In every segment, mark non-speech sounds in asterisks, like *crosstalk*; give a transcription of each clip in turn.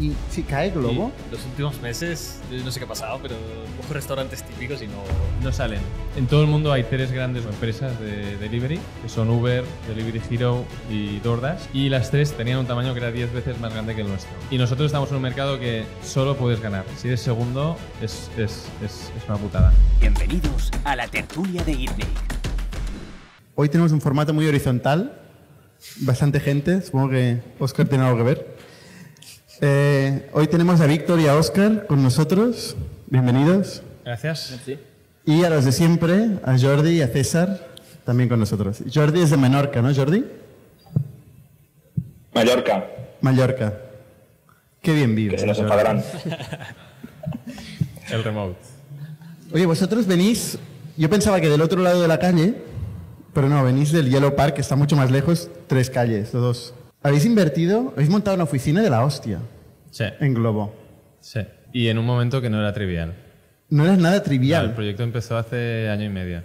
Y si cae globo. los últimos meses, no sé qué ha pasado, pero pocos restaurantes típicos y no. No salen. En todo el mundo hay tres grandes empresas de delivery, que son Uber, Delivery Hero y DoorDash. Y las tres tenían un tamaño que era 10 veces más grande que el nuestro. Y nosotros estamos en un mercado que solo puedes ganar. Si eres segundo, es, es, es, una putada. Bienvenidos a la tertulia de Evening. Hoy tenemos un formato muy horizontal, bastante gente, supongo que Oscar tiene algo que ver. Eh, hoy tenemos a Víctor y a Oscar con nosotros. Bienvenidos. Gracias. Y a los de siempre, a Jordi y a César, también con nosotros. Jordi es de Menorca, ¿no, Jordi? Mallorca. Mallorca. Qué bien vive. Que nos *laughs* El remote. Oye, vosotros venís, yo pensaba que del otro lado de la calle, pero no, venís del Yellow Park, que está mucho más lejos, tres calles, dos. Habéis invertido, habéis montado una oficina de la hostia. Sí. globo. Sí. Y en un momento que no era trivial. No era nada trivial. el proyecto empezó hace año y medio.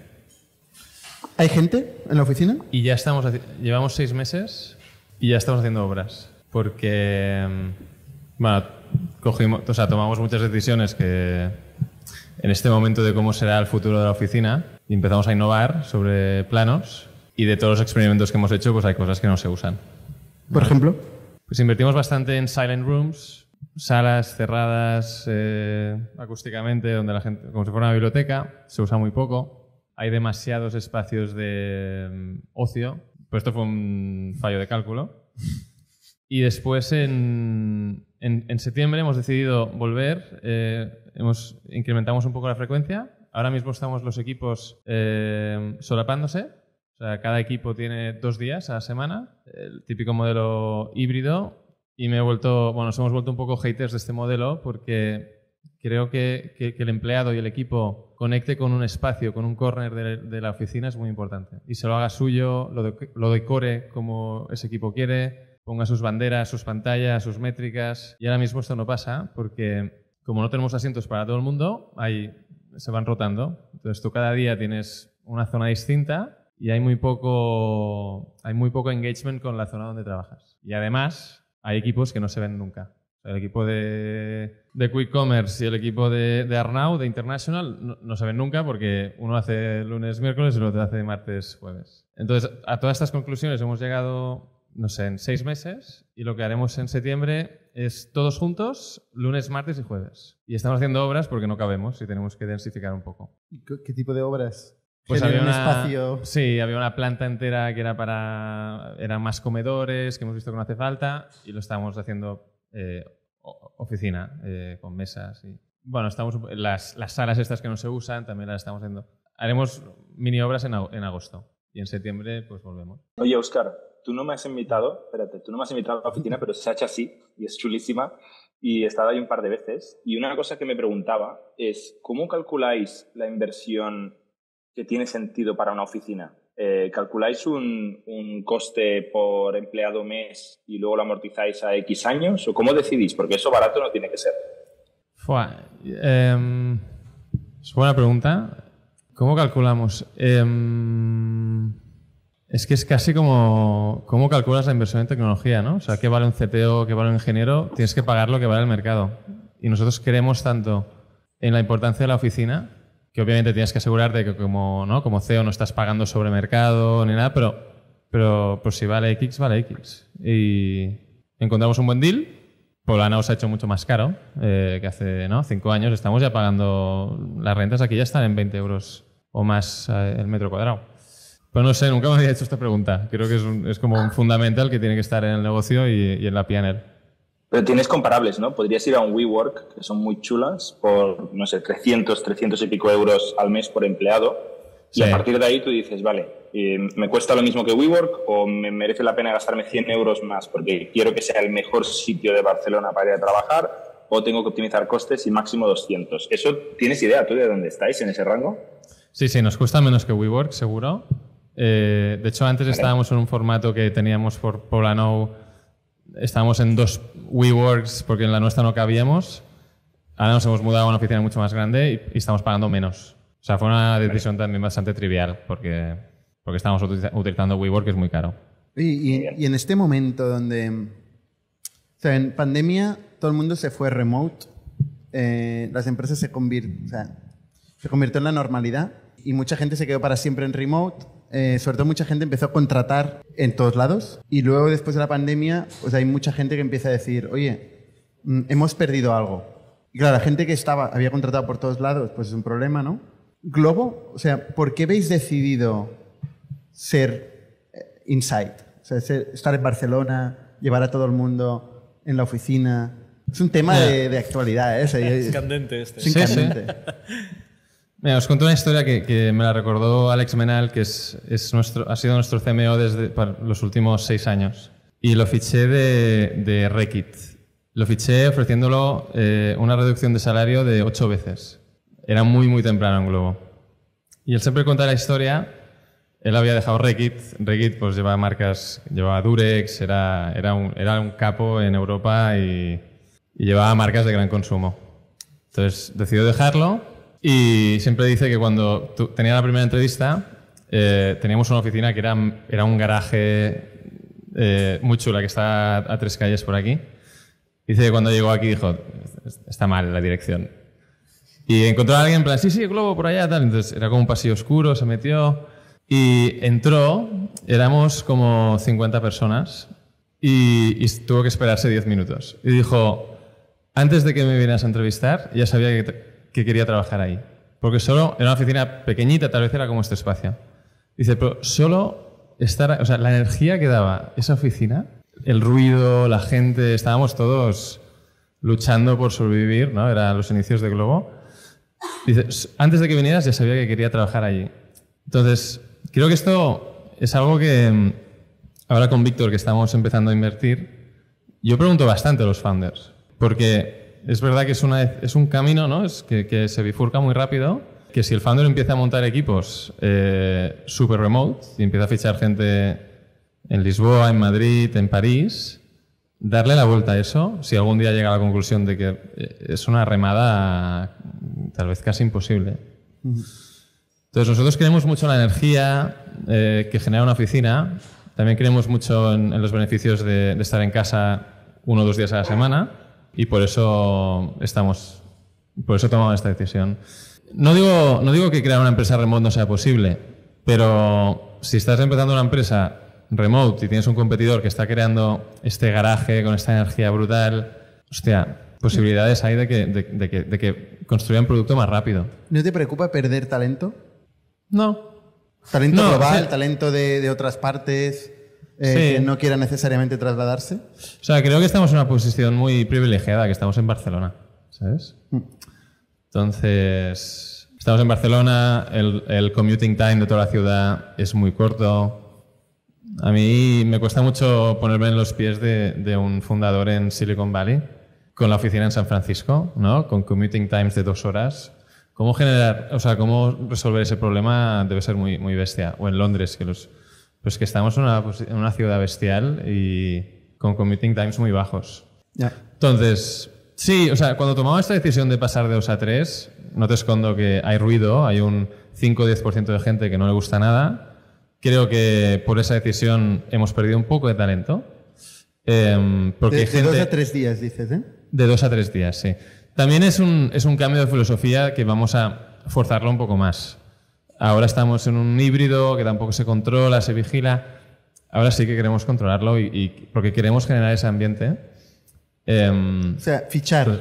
¿Hay gente en la oficina? Y ya estamos. Llevamos seis meses y ya estamos haciendo obras. Porque. Em, bueno, cogimos, o sea, tomamos muchas decisiones que. En este momento de cómo será el futuro de la oficina, y empezamos a innovar sobre planos y de todos los experimentos que hemos hecho, pues hay cosas que no se usan. Por ejemplo. Pues invertimos bastante en silent rooms, salas cerradas eh, acústicamente, donde la gente, como si fuera una biblioteca, se usa muy poco. Hay demasiados espacios de mm, ocio. Pues esto fue un fallo de cálculo. Y después en, septiembre hemos decidido volver, eh, hemos, incrementamos un poco la frecuencia. Ahora mismo estamos los equipos eh, solapándose. O sea, cada equipo tiene dos días a la semana, el típico modelo híbrido, y me he vuelto, bueno, nos hemos vuelto un poco haters de este modelo porque creo que, que, el empleado y el equipo conecte con un espacio, con un corner de, la oficina es muy importante. Y se lo haga suyo, lo, lo decore como ese equipo quiere, ponga sus banderas, sus pantallas, sus métricas. Y ahora mismo esto no pasa porque como no tenemos asientos para todo el mundo, ahí se van rotando. Entonces tú cada día tienes una zona distinta y hay muy poco, hay muy poco engagement con la zona donde trabajas. Y además, hay equipos que no se ven nunca. El equipo de, de Quick Commerce y el equipo de, Arnau, de International, no, se ven nunca porque uno hace lunes, miércoles y el otro hace martes, jueves. Entonces, a todas estas conclusiones hemos llegado, no sé, en seis meses y lo que haremos en septiembre es todos juntos, lunes, martes y jueves. Y estamos haciendo obras porque no cabemos y tenemos que densificar un poco. qué tipo de obras? Pues había un espacio. Sí, había una planta entera que era para. Eran más comedores, que hemos visto que no hace falta, y lo estábamos haciendo eh, oficina, eh, con mesas. Y, bueno, estamos, las, las, salas estas que no se usan también las estamos haciendo. Haremos mini obras en, en agosto y en septiembre pues volvemos. Oye, Oscar, tú no me has invitado, espérate, tú no me has invitado a la oficina, pero se ha hecho así y es chulísima y he estado ahí un par de veces. Y una cosa que me preguntaba es, ¿cómo calculáis la inversión que tiene sentido para una oficina. Eh, calculáis un, coste por empleado mes y luego lo amortizáis a X años o cómo decidís? Porque eso barato no tiene que ser. Em, es buena pregunta. ¿Cómo calculamos? Em, es que es casi como cómo calculas la inversión en tecnología, ¿no? O sea, ¿qué vale un CTO, qué vale un ingeniero? Tienes que pagar lo que vale el mercado. Y nosotros creemos tanto en la importancia de la oficina que obviamente tienes que asegurarte que como, ¿no? como CEO no estás pagando sobre mercado ni nada, pero, pero pues si vale X, vale X. Y encontramos un buen deal, Polana os ha hecho mucho más caro eh, que hace ¿no? cinco años, estamos ya pagando, las rentas aquí ya están en 20 euros o más eh, el metro cuadrado. Pero no sé, nunca me había hecho esta pregunta. Creo que es, un, es como un fundamental que tiene que estar en el negocio y, en la PNL. Pero tienes comparables, ¿no? Podrías ir a un WeWork, que son muy chulas, por, no sé, 300, 300 y pico euros al mes por empleado. Y a partir de ahí tú dices, vale, eh, ¿me cuesta lo mismo que WeWork o me merece la pena gastarme 100 euros más porque quiero que sea el mejor sitio de Barcelona para ir a trabajar o tengo que optimizar costes y máximo 200? ¿Eso tienes idea tú de dónde estáis en ese rango? Sí, sí, nos cuesta menos que WeWork, seguro. Eh, de hecho, antes estábamos en un formato que teníamos por Polanow estábamos en dos WeWorks porque en la nuestra no cabíamos. Ahora nos hemos mudado a una oficina mucho más grande y, estamos pagando menos. O sea, fue una decisión también bastante trivial porque, porque estábamos utilizando WeWork, que es muy caro. Y, y, en este momento donde... O sea, en pandemia todo el mundo se fue remote, eh, las empresas se, convirtieron se convirtió en la normalidad y mucha gente se quedó para siempre en remote eh, sobre todo mucha gente empezó a contratar en todos lados y luego después de la pandemia, pues hay mucha gente que empieza a decir, oye, mm, hemos perdido algo. Y claro, la gente que estaba, había contratado por todos lados, pues es un problema, ¿no? Globo, o sea, ¿por qué habéis decidido ser eh, inside? O sea, estar en Barcelona, llevar a todo el mundo en la oficina, es un tema de, actualidad, ¿eh? es, candente este. *laughs* Mira, os cuento una historia que, que, me la recordó Alex Menal, que es, es nuestro, ha sido nuestro CMO desde los últimos seis años. Y lo fiché de, de Rekit. Lo fiché ofreciéndolo eh, una reducción de salario de ocho veces. Era muy, muy temprano en Globo. Y él siempre cuenta la historia. Él había dejado Rekit. Rekit pues llevaba marcas, llevaba Durex, era, era, un, era un capo en Europa y, y llevaba marcas de gran consumo. Entonces decidió dejarlo y siempre dice que cuando tenía la primera entrevista, eh, teníamos una oficina que era, era un garaje eh, muy chula, que está a, tres calles por aquí. Dice que cuando llegó aquí dijo, está mal la dirección. Y encontró a alguien en plan, sí, sí, globo por allá, tal. Entonces era como un pasillo oscuro, se metió y entró, éramos como 50 personas y, tuvo que esperarse 10 minutos. Y dijo, antes de que me vinieras a entrevistar, ya sabía que, que quería trabajar ahí. Porque solo era una oficina pequeñita, tal vez era como este espacio. Dice, pero solo estar, o sea, la energía que daba esa oficina, el ruido, la gente, estábamos todos luchando por sobrevivir, ¿no? Eran los inicios de Globo. Dice, antes de que vinieras ya sabía que quería trabajar allí. Entonces, creo que esto es algo que mm, ahora con Víctor, que estamos empezando a invertir, yo pregunto bastante a los founders, porque es verdad que es, un camino ¿no? es que, se bifurca muy rápido, que si el founder empieza a montar equipos eh, super remote y empieza a fichar gente en Lisboa, en Madrid, en París, darle la vuelta a eso, si algún día llega a la conclusión de que eh, es una remada tal vez casi imposible. Entonces nosotros creemos mucho la energía eh, que genera una oficina, también creemos mucho en, los beneficios de, estar en casa uno o dos días a la semana y por eso estamos, por eso tomamos esta decisión. No digo, no digo que crear una empresa remote no sea posible, pero si estás empezando una empresa remote y tienes un competidor que está creando este garaje con esta energía brutal, hostia, posibilidades hay de que, de, un producto más rápido. ¿No te preocupa perder talento? No. Talento global, talento de, otras partes. Eh, que no quiera necesariamente trasladarse. O sea, creo que estamos en una posición muy privilegiada, que estamos en Barcelona, ¿sabes? Mm. Entonces, estamos en Barcelona, el, commuting time de toda la ciudad es muy corto. A mí me cuesta mucho ponerme en los pies de, de un fundador en Silicon Valley con la oficina en San Francisco, ¿no? Con commuting times de dos horas. ¿Cómo generar, o sea, cómo resolver ese problema debe ser muy, muy bestia? O en Londres, que los pues que estamos en una, en una ciudad bestial y con commuting times muy bajos. Ya. Entonces, sí, o sea, cuando tomamos esta decisión de pasar de 2 a 3, no te escondo que hay ruido, hay un 5 o 10% de gente que no le gusta nada. Creo que por esa decisión hemos perdido un poco de talento. Em, porque de, 2 dos a tres días, dices, ¿eh? De dos a tres días, sí. También es un, es un cambio de filosofía que vamos a forzarlo un poco más. Ahora estamos en un híbrido que tampoco se controla, se vigila. Ahora sí que queremos controlarlo y, porque queremos generar ese ambiente. Em, o sea, fichar. Pues,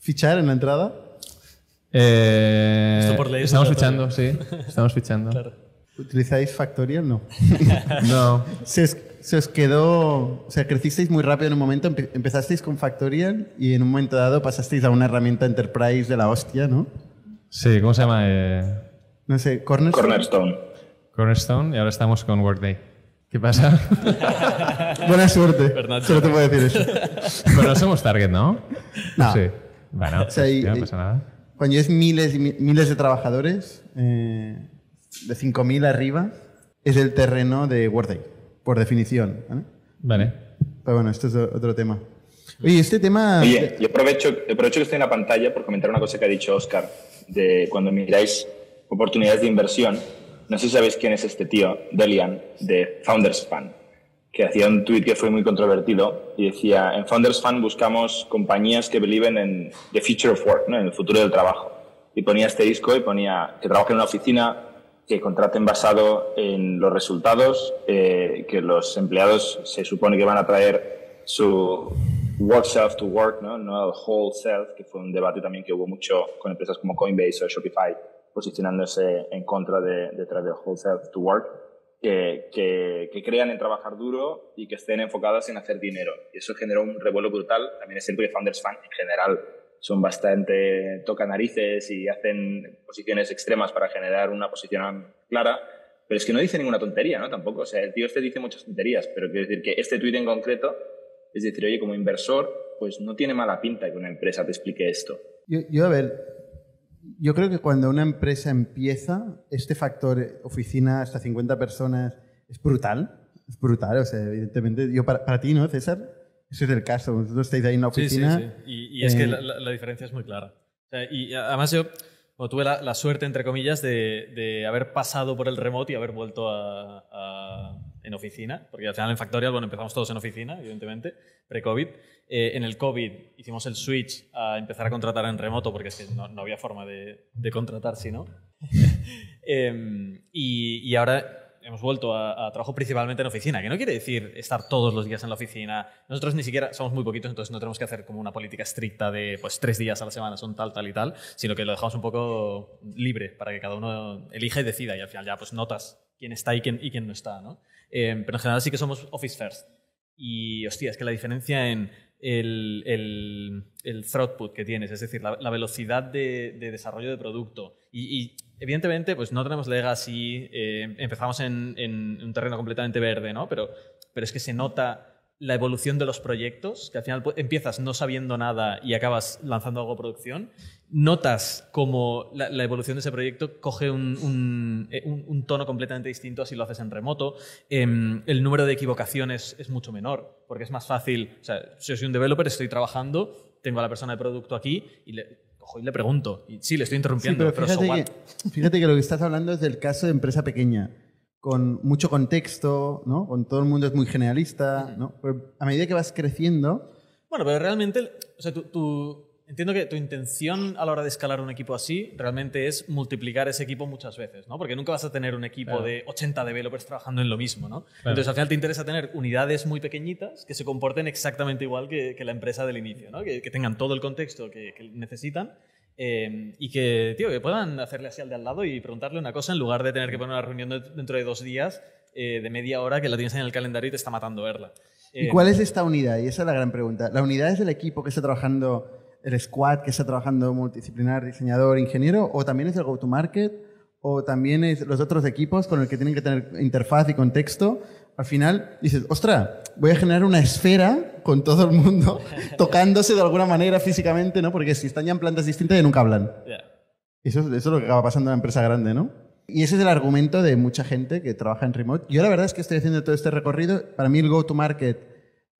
¿Fichar en la entrada? Eh, *laughs* estamos fichando, sí. Estamos fichando. ¿Utilizáis Factorial? No. *laughs* no. Se os, quedó. O sea, crecisteis muy rápido en un momento. empezasteis con Factorial y en un momento dado pasasteis a una herramienta Enterprise de la hostia, ¿no? Sí, ¿cómo se llama? Eh, no sé, Cornerstone. Cornerstone. y ahora estamos con Workday. ¿Qué pasa? *laughs* Buena suerte. Solo te puedo decir eso. Pero no somos target, ¿no? No. Sí. Bueno, no pasa nada. Cuando es miles y miles de trabajadores, eh, de 5.000 arriba, es el terreno de Workday, por definición. Vale. Pero bueno, esto es otro tema. Oye, este tema... Oye, yo aprovecho, aprovecho que estoy en la pantalla por comentar una cosa que ha dicho Oscar, de cuando miráis oportunidades de inversión. No sé si sabéis quién es este tío, Delian, de Founders Fund, que hacía un tweet que fue muy controvertido y decía, en Founders Fund buscamos compañías que beliven en the future of work, en el futuro del trabajo. Y ponía este disco y ponía que trabajen en una oficina, que contraten basado en los resultados, eh, que los empleados se supone que van a traer su work self to work, ¿no? no el whole self, que fue un debate también que hubo mucho con empresas como Coinbase o Shopify posicionándose en contra de, de Travel to Work, que, que, crean en trabajar duro y que estén enfocadas en hacer dinero. Y eso generó un revuelo brutal. También es cierto que Founders Fan en general son bastante toca narices y hacen posiciones extremas para generar una posición clara, pero es que no dice ninguna tontería, ¿no? Tampoco, o sea, el tío este dice muchas tonterías, pero quiero decir que este tuit en concreto es decir, oye, como inversor, pues no tiene mala pinta que una empresa te explique esto. Yo, yo a ver, yo creo que cuando una empresa empieza, este factor oficina hasta 50 personas es brutal. Es brutal, o sea, evidentemente. Yo, para, ti, ¿no, César? Ese es el caso. Vosotros estáis ahí en la oficina. Sí, sí, sí. Y, es que eh, la, diferencia es muy clara. y además yo tuve la, suerte, entre comillas, de, de, haber pasado por el remote y haber vuelto a en oficina, porque al final en Factorial, bueno, empezamos todos en oficina, evidentemente, pre-COVID. Eh, en el COVID hicimos el switch a empezar a contratar en remoto, porque es que no, había forma de, de contratar si no. *laughs* Em, y, y, ahora hemos vuelto a, a, trabajo principalmente en oficina, que no quiere decir estar todos los días en la oficina. Nosotros ni siquiera somos muy poquitos, entonces no tenemos que hacer como una política estricta de pues tres días a la semana son tal, tal y tal, sino que lo dejamos un poco libre para que cada uno elija y decida y al final ya pues notas quién está y quién, y quién no está, ¿no? Em, pero en general sí que somos Office First. Y hostia, es que la diferencia en el, el, throughput que tienes, es decir, la, velocidad de, desarrollo de producto. Y, evidentemente, pues no tenemos legacy, eh, empezamos en, un terreno completamente verde, ¿no? Pero, pero es que se nota la evolución de los proyectos, que al final pues, empiezas no sabiendo nada y acabas lanzando algo a producción, notas como la, evolución de ese proyecto coge eh, un, tono completamente distinto si lo haces en remoto. Em, el número de equivocaciones es mucho menor, porque es más fácil, o sea, si soy un developer, estoy trabajando, tengo a la persona de producto aquí y le, cojo y le pregunto. Y sí, le estoy interrumpiendo, pero, fíjate, que, fíjate que lo que estás hablando es del caso de empresa pequeña con mucho contexto, ¿no? Con todo el mundo es muy generalista, ¿no? Pero a medida que vas creciendo... Bueno, pero realmente, o sea, tú, entiendo que tu intención a la hora de escalar un equipo así realmente es multiplicar ese equipo muchas veces, ¿no? Porque nunca vas a tener un equipo de 80 developers trabajando en lo mismo, ¿no? Entonces, al final te interesa tener unidades muy pequeñitas que se comporten exactamente igual que, la empresa del inicio, ¿no? Que, tengan todo el contexto que, que necesitan Em, y que, tío, que puedan hacerle así al de al lado y preguntarle una cosa en lugar de tener que poner una reunión dentro de dos días eh, de media hora que la tienes en el calendario y te está matando verla. ¿Y em, cuál es esta unidad? Y esa es la gran pregunta. ¿La unidad es el equipo que está trabajando, el squad que está trabajando multidisciplinar, diseñador, ingeniero, o también es el go-to-market? o también los otros equipos con el que tienen que tener interfaz y contexto, al final dices, ostra, voy a generar una esfera con todo el mundo *laughs* tocándose de alguna manera físicamente, ¿no? Porque si están ya en plantas distintas y nunca hablan. Eso, eso es lo que acaba pasando en la empresa grande, ¿no? Y ese es el argumento de mucha gente que trabaja en remote. Yo la verdad es que estoy haciendo todo este recorrido. Para mí el go-to-market,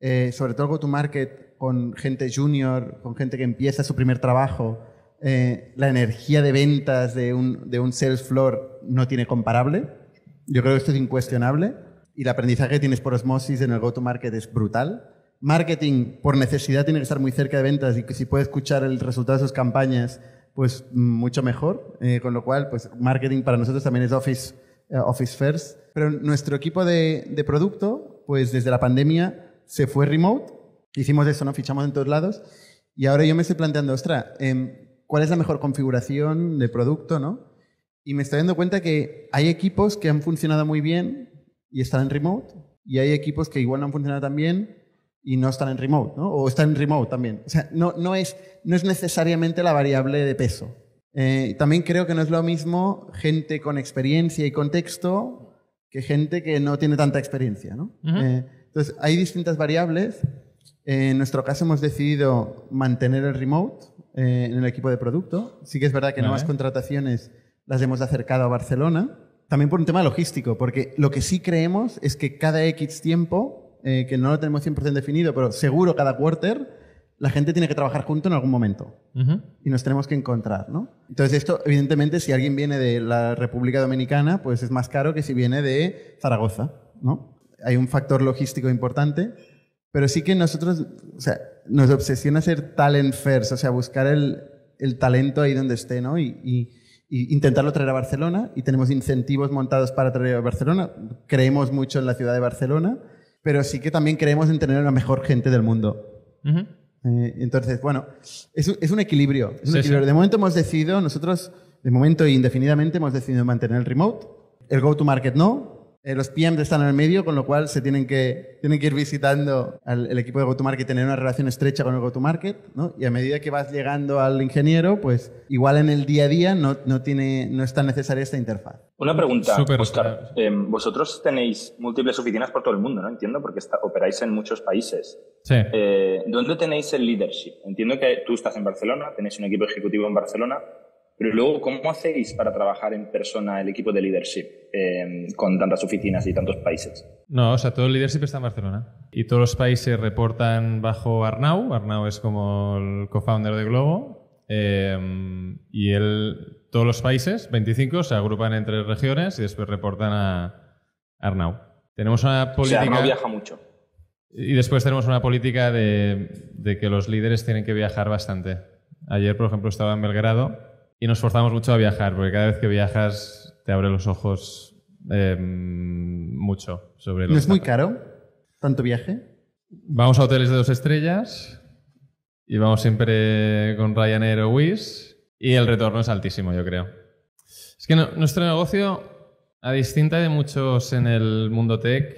eh, sobre todo el go-to-market con gente junior, con gente que empieza su primer trabajo, eh, la energía de ventas de un, de un sales floor no tiene comparable. Yo creo que esto es incuestionable. Y el aprendizaje que tienes por osmosis en el go-to-market es brutal. Marketing, por necesidad, tiene que estar muy cerca de ventas y que si puedes escuchar el resultado de sus campañas, pues mucho mejor. Eh, con lo cual, pues marketing para nosotros también es office, eh, office first. Pero nuestro equipo de, de producto, pues desde la pandemia se fue remote. Hicimos eso, ¿no? Fichamos en todos lados. Y ahora yo me estoy planteando, ostra, eh, cuál es la mejor configuración de producto, ¿no? Y me estoy dando cuenta que hay equipos que han funcionado muy bien y están en remote, y hay equipos que igual no han funcionado tan bien y no están en remote, ¿no? O están en remote también. O sea, no, no, es, no es necesariamente la variable de peso. Eh, también creo que no es lo mismo gente con experiencia y contexto que gente que no tiene tanta experiencia, ¿no? Eh, entonces, hay distintas variables. en nuestro caso hemos decidido mantener el remote eh, en el equipo de producto. Sí que es verdad que no más contrataciones las hemos acercado a Barcelona. También por un tema logístico, porque lo que sí creemos es que cada X tiempo, eh, que no lo tenemos 100% definido, pero seguro cada quarter, la gente tiene que trabajar junto en algún momento y nos tenemos que encontrar, ¿no? Entonces esto, evidentemente, si alguien viene de la República Dominicana, pues es más caro que si viene de Zaragoza, ¿no? Hay un factor logístico importante pero sí que nosotros, o sea, nos obsesiona ser talent first, o sea, buscar el, talento ahí donde esté, ¿no? Y, intentarlo traer a Barcelona. Y tenemos incentivos montados para traer a Barcelona. Creemos mucho en la ciudad de Barcelona, pero sí que también creemos en tener la mejor gente del mundo. Eh, entonces, bueno, es, un equilibrio. De momento hemos decidido, nosotros, de momento e indefinidamente, hemos decidido mantener el remote. El go-to-market no, eh, los PM están en el medio, con lo cual se tienen que, tienen que ir visitando al equipo de GoToMarket, tener una relación estrecha con el GoToMarket, ¿no? Y a medida que vas llegando al ingeniero, pues igual en el día a día no, no, tiene, no es tan necesaria esta interfaz. Una pregunta, em, vosotros tenéis múltiples oficinas por todo el mundo, ¿no? Entiendo, porque está, operáis en muchos países. Sí. Eh, ¿Dónde tenéis el leadership? Entiendo que tú estás en Barcelona, tenéis un equipo ejecutivo en Barcelona. Pero luego, ¿cómo hacéis para trabajar en persona el equipo de leadership em, con tantas oficinas y tantos países? No, o sea, todo el leadership está en Barcelona. Y todos los países reportan bajo Arnau. Arnau es como el co-founder de Globo. Em, y él, todos los países, 25, se agrupan entre regiones y después reportan a Arnau. Tenemos una política... Arnau viaja mucho. Y después tenemos una política de que los líderes tienen que viajar bastante. Ayer, por ejemplo, estaba en Belgrado y nos forzamos mucho a viajar, porque cada vez que viajas te abre los ojos em, mucho sobre ¿No es muy caro tanto viaje? Vamos a hoteles de dos estrellas y vamos siempre con Ryanair o Wish y el retorno es altísimo, yo creo. Es que nuestro negocio, a distinta de muchos en el mundo tech,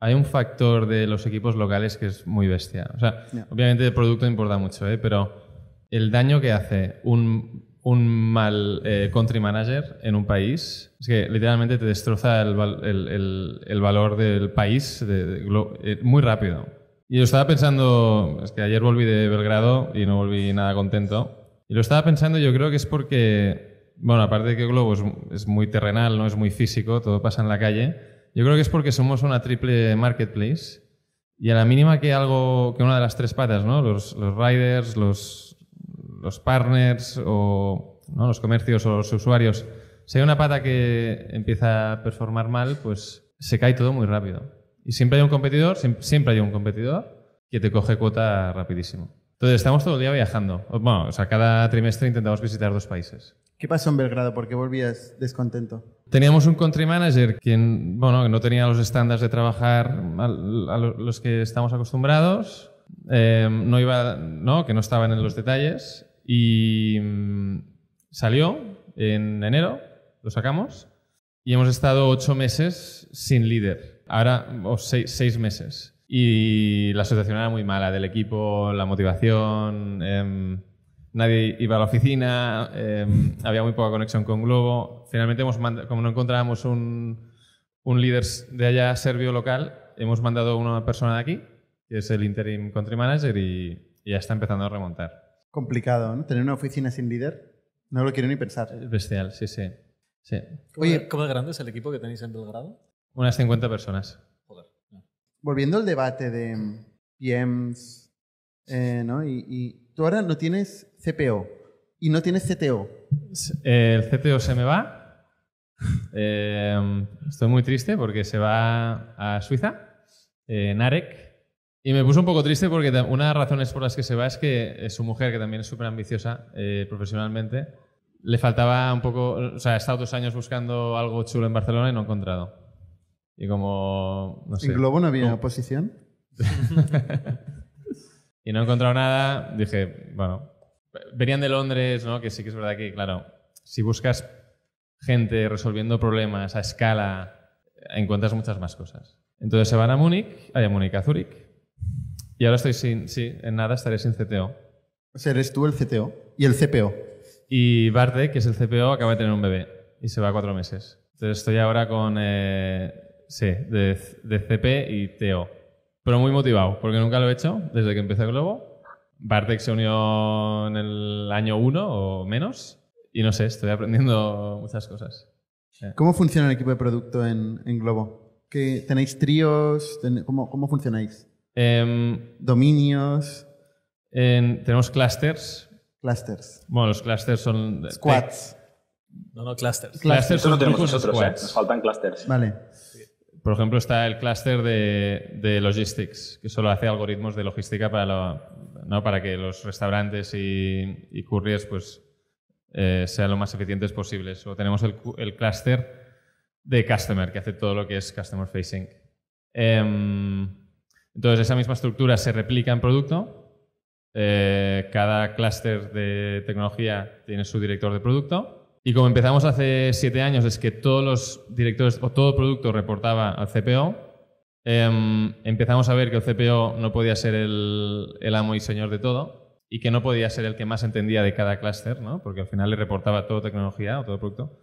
hay un factor de los equipos locales que es muy bestia. O sea, obviamente el producto importa mucho, ¿eh? pero el daño que hace un un mal eh, country manager en un país, es que literalmente te destroza el, el, el, valor del país de, eh, muy rápido. Y yo estaba pensando, es que ayer volví de Belgrado y no volví nada contento. Y lo estaba pensando, yo creo que es porque, bueno, aparte de que Globo es, muy terrenal, no es muy físico, todo pasa en la calle, yo creo que es porque somos una triple marketplace y a la mínima que algo, que una de las tres patas, ¿no? los riders, los los partners o ¿no? los comercios o los usuarios, si hay una pata que empieza a performar mal, pues se cae todo muy rápido. Y siempre hay un competidor, siempre hay un competidor que te coge cuota rapidísimo. Entonces, estamos todo el día viajando. Bueno, o sea, cada trimestre intentamos visitar dos países. ¿Qué pasó en Belgrado? ¿Por qué volvías descontento? Teníamos un country manager que bueno, no tenía los estándares de trabajar a los que estamos acostumbrados. Eh, no iba, ¿no? que no estaban en los detalles y mm, salió en enero, lo sacamos, y hemos estado ocho meses sin líder. Ahora, seis, meses. Y la situación era muy mala, del equipo, la motivación, em, nadie iba a la oficina, em, había muy poca conexión con Globo. Finalmente, hemos como no encontrábamos un, un líder de allá serbio local, hemos mandado una persona de aquí, que es el interim country manager, y ya está empezando a remontar complicado, ¿no? Tener una oficina sin líder, no lo quiero ni pensar. bestial, sí, sí. sí. ¿Cómo, Oye, grande es el equipo que tenéis en Belgrado? Unas 50 personas. Joder. Volviendo al debate de PMs, eh, ¿no? Y, tú ahora no tienes CPO y no tienes CTO. Eh, el CTO se me va. Eh, estoy muy triste porque se va a Suiza. En Narek, y me puso un poco triste porque una de las razones por las que se va es que eh, su mujer, que también es súper ambiciosa eh, profesionalmente, le faltaba un poco, o sea, ha estado dos años buscando algo chulo en Barcelona y no ha encontrado. Y como, no ¿En Globo no había oposición? *laughs* y no ha encontrado nada, dije, bueno, venían de Londres, ¿no? Que sí que es verdad que, claro, si buscas gente resolviendo problemas a escala, encuentras muchas más cosas. Entonces se van a Múnich, a Múnich, a Zurich... Y ahora estoy sin, sí, en nada estaré sin CTO. Eres tú el CTO y el CPO. Y Bartek, que es el CPO, acaba de tener un bebé y se va a cuatro meses. Entonces estoy ahora con, eh, sí, de, CP y TO. Pero muy motivado, porque nunca lo he hecho desde que empecé Globo. Bartek se unió en el año uno o menos. Y no sé, estoy aprendiendo muchas cosas. ¿Cómo funciona el equipo de producto en, en Globo? ¿Que ¿Tenéis tríos? ¿cómo, ¿Cómo funcionáis? Em, Dominios. tenemos clusters. Clusters. Bueno, los clusters son. Eh, Squads. No, no, clusters. Clusters, son no ¿eh? nos faltan clusters. Vale. Por ejemplo, está el cluster de, logistics, que solo hace algoritmos de logística para, ¿no? para que los restaurantes y, y couriers pues, eh, sean lo más eficientes posibles. o tenemos el, cluster de customer, que hace todo lo que es customer facing. Em, entonces, esa misma estructura se replica en producto. Eh, cada clúster de tecnología tiene su director de producto. Y como empezamos hace siete años, es que todos los directores o todo producto reportaba al CPO. Em, empezamos a ver que el CPO no podía ser el, amo y señor de todo y que no podía ser el que más entendía de cada clúster, porque al final le reportaba todo tecnología o todo producto.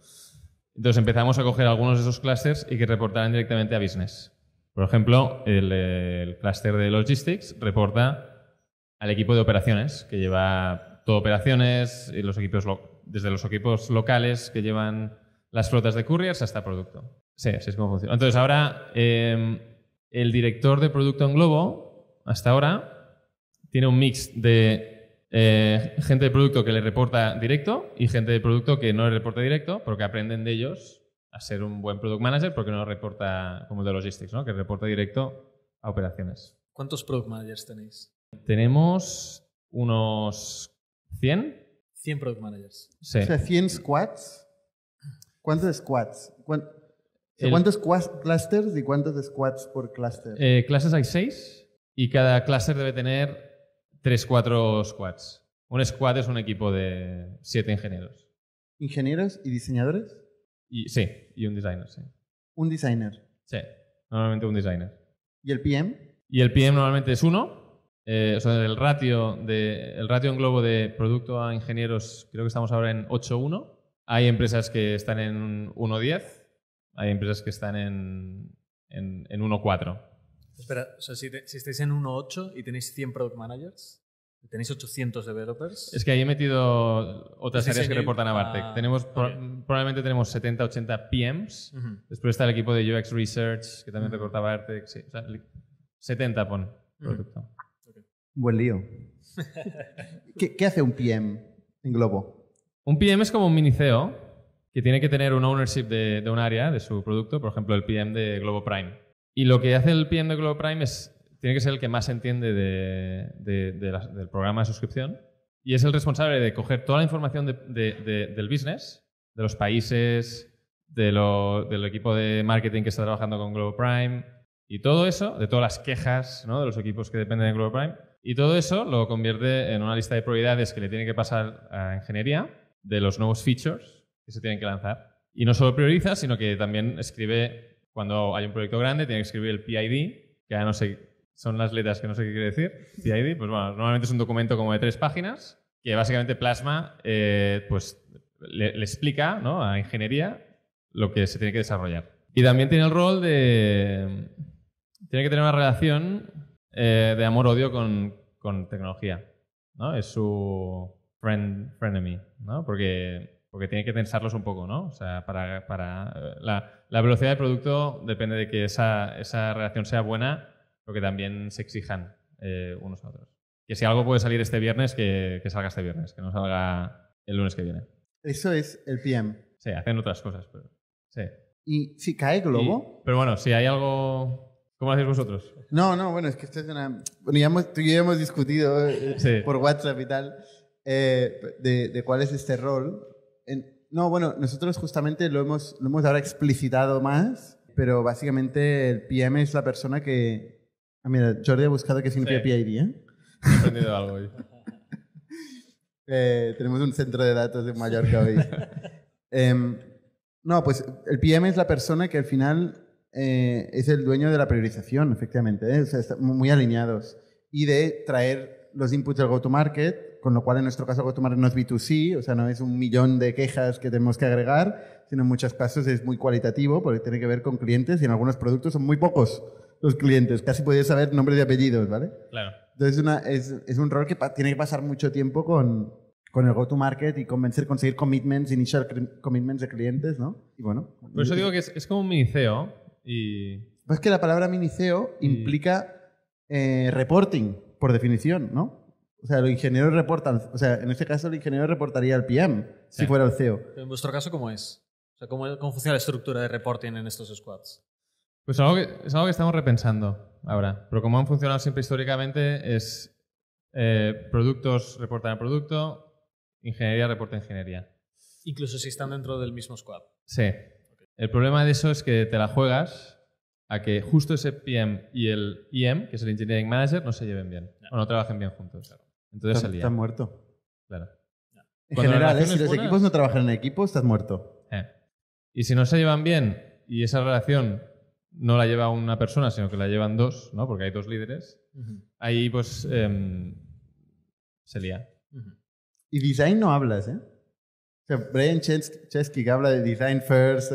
Entonces empezamos a coger algunos de esos clústeres y que reportaran directamente a business. Por ejemplo, el, el clúster de logistics reporta al equipo de operaciones, que lleva todo operaciones, y los equipos desde los equipos locales que llevan las flotas de couriers hasta producto. Sí, así es como funciona. Entonces, ahora em, el director de producto en Globo, hasta ahora, tiene un mix de eh, gente de producto que le reporta directo y gente de producto que no le reporta directo, porque aprenden de ellos a ser un buen product manager porque no reporta como el de logistics, ¿no? que reporta directo a operaciones. ¿Cuántos product managers tenéis? Tenemos unos 100. 100 product managers. Sí. O sea, 100 squads. ¿Cuántos squads? ¿Cuántos clusters y cuántos squads por cluster? Eh, clusters hay 6 y cada cluster debe tener 3-4 squads. Un squad es un equipo de 7 ingenieros. ¿Ingenieros y diseñadores? Y, sí, y un designer, sí. ¿Un designer? Sí, normalmente un designer. ¿Y el PM? Y el PM normalmente es uno. Eh, el ratio, el ratio en globo de producto a ingenieros, creo que estamos ahora en 8-1. Hay empresas que están en 1-10. hay empresas que están en, en, en Espera, o sea, si, estáis en 1-8 y tenéis 100 product managers, ¿Tenéis 800 developers? Es que ahí he metido otras áreas que reportan a Bartek. Ah, tenemos, Probablemente tenemos 70, 80 PMs. Después está el equipo de UX Research, que también reporta a 70 pone. Buen lío. *laughs* ¿Qué, hace un PM en Globo? Un PM es como un mini CEO que tiene que tener un ownership de, de un área, de su producto, por ejemplo, el PM de Globo Prime. Y lo que hace el PM de Globo Prime es tiene que ser el que más entiende del programa de suscripción y es el responsable de coger toda la información del business, de los países, del equipo de marketing que está trabajando con Global Prime y todo eso, de todas las quejas de los equipos que dependen de Global Prime, y todo eso lo convierte en una lista de prioridades que le tiene que pasar a ingeniería de los nuevos features que se tienen que lanzar. Y no solo prioriza, sino que también escribe, cuando hay un proyecto grande, tiene que escribir el PID, que ya no sé son las letras que no sé qué quiere decir, CID, pues bueno, normalmente es un documento como de tres páginas que básicamente plasma, eh, pues le, explica ¿no? a ingeniería lo que se tiene que desarrollar. Y también tiene el rol de... Tiene que tener una relación eh, de amor-odio con, con, tecnología. ¿no? Es su friend, frenemy, ¿no? porque, porque tiene que tensarlos un poco. ¿no? O sea, para, para eh, la, la, velocidad del producto depende de que esa, esa relación sea buena que también se exijan eh, unos a otros. Que si algo puede salir este viernes, que, que, salga este viernes, que no salga el lunes que viene. Eso es el PM. Sí, hacen otras cosas, pero sí. ¿Y si cae globo? pero bueno, si hay algo... ¿Cómo lo hacéis vosotros? No, no, bueno, es que esto es una... Bueno, ya hemos, tú y yo hemos discutido eh, por WhatsApp y tal eh, de, de, cuál es este rol. En, no, bueno, nosotros justamente lo hemos, lo hemos ahora explicitado más, pero básicamente el PM es la persona que, Ah, mira, Jordi ha buscado qué significa sí. PID, ¿eh? He aprendido algo hoy. *laughs* Eh, tenemos un centro de datos de Mallorca hoy. *laughs* Em, no, pues el PM es la persona que al final eh, es el dueño de la priorización, efectivamente. O sea, están muy alineados. Y de traer los inputs del go-to-market, con lo cual en nuestro caso go-to-market no es B2C, o sea, no es un millón de quejas que tenemos que agregar, sino en muchos casos es muy cualitativo porque tiene que ver con clientes y en algunos productos son muy pocos los clientes. Casi podías saber nombres y apellidos, ¿vale? Claro. Entonces es, un rol que tiene que pasar mucho tiempo con, el go-to-market y convencer, conseguir commitments, initial commitments de clientes, ¿no? Y bueno. Por eso digo que es, como un miniceo y... Pues que la palabra miniceo implica eh, reporting, por definición, ¿no? O sea, los ingenieros reportan, o sea, en este caso el ingeniero reportaría al PM si fuera el CEO. en vuestro caso, ¿cómo es? O sea, ¿cómo funciona la estructura de reporting en estos squads? Pues es algo que estamos repensando ahora, pero como han funcionado siempre históricamente es eh, productos reportan a producto, ingeniería reporta a ingeniería. Incluso si están dentro del mismo squad. Sí. El problema de eso es que te la juegas a que justo ese PM y el IM, e que es el Engineering Manager, no se lleven bien o no trabajen bien juntos. Entonces salía. Estás muerto. Claro. En general, ¿eh? si los equipos no trabajan en equipo, estás muerto. Eh. Y si no se llevan bien y esa relación no la lleva una persona, sino que la llevan dos, ¿no? Porque hay dos líderes. Ahí pues eh, se lía. Y design no hablas, ¿eh? O sea, Brian Chesky, que habla de design first.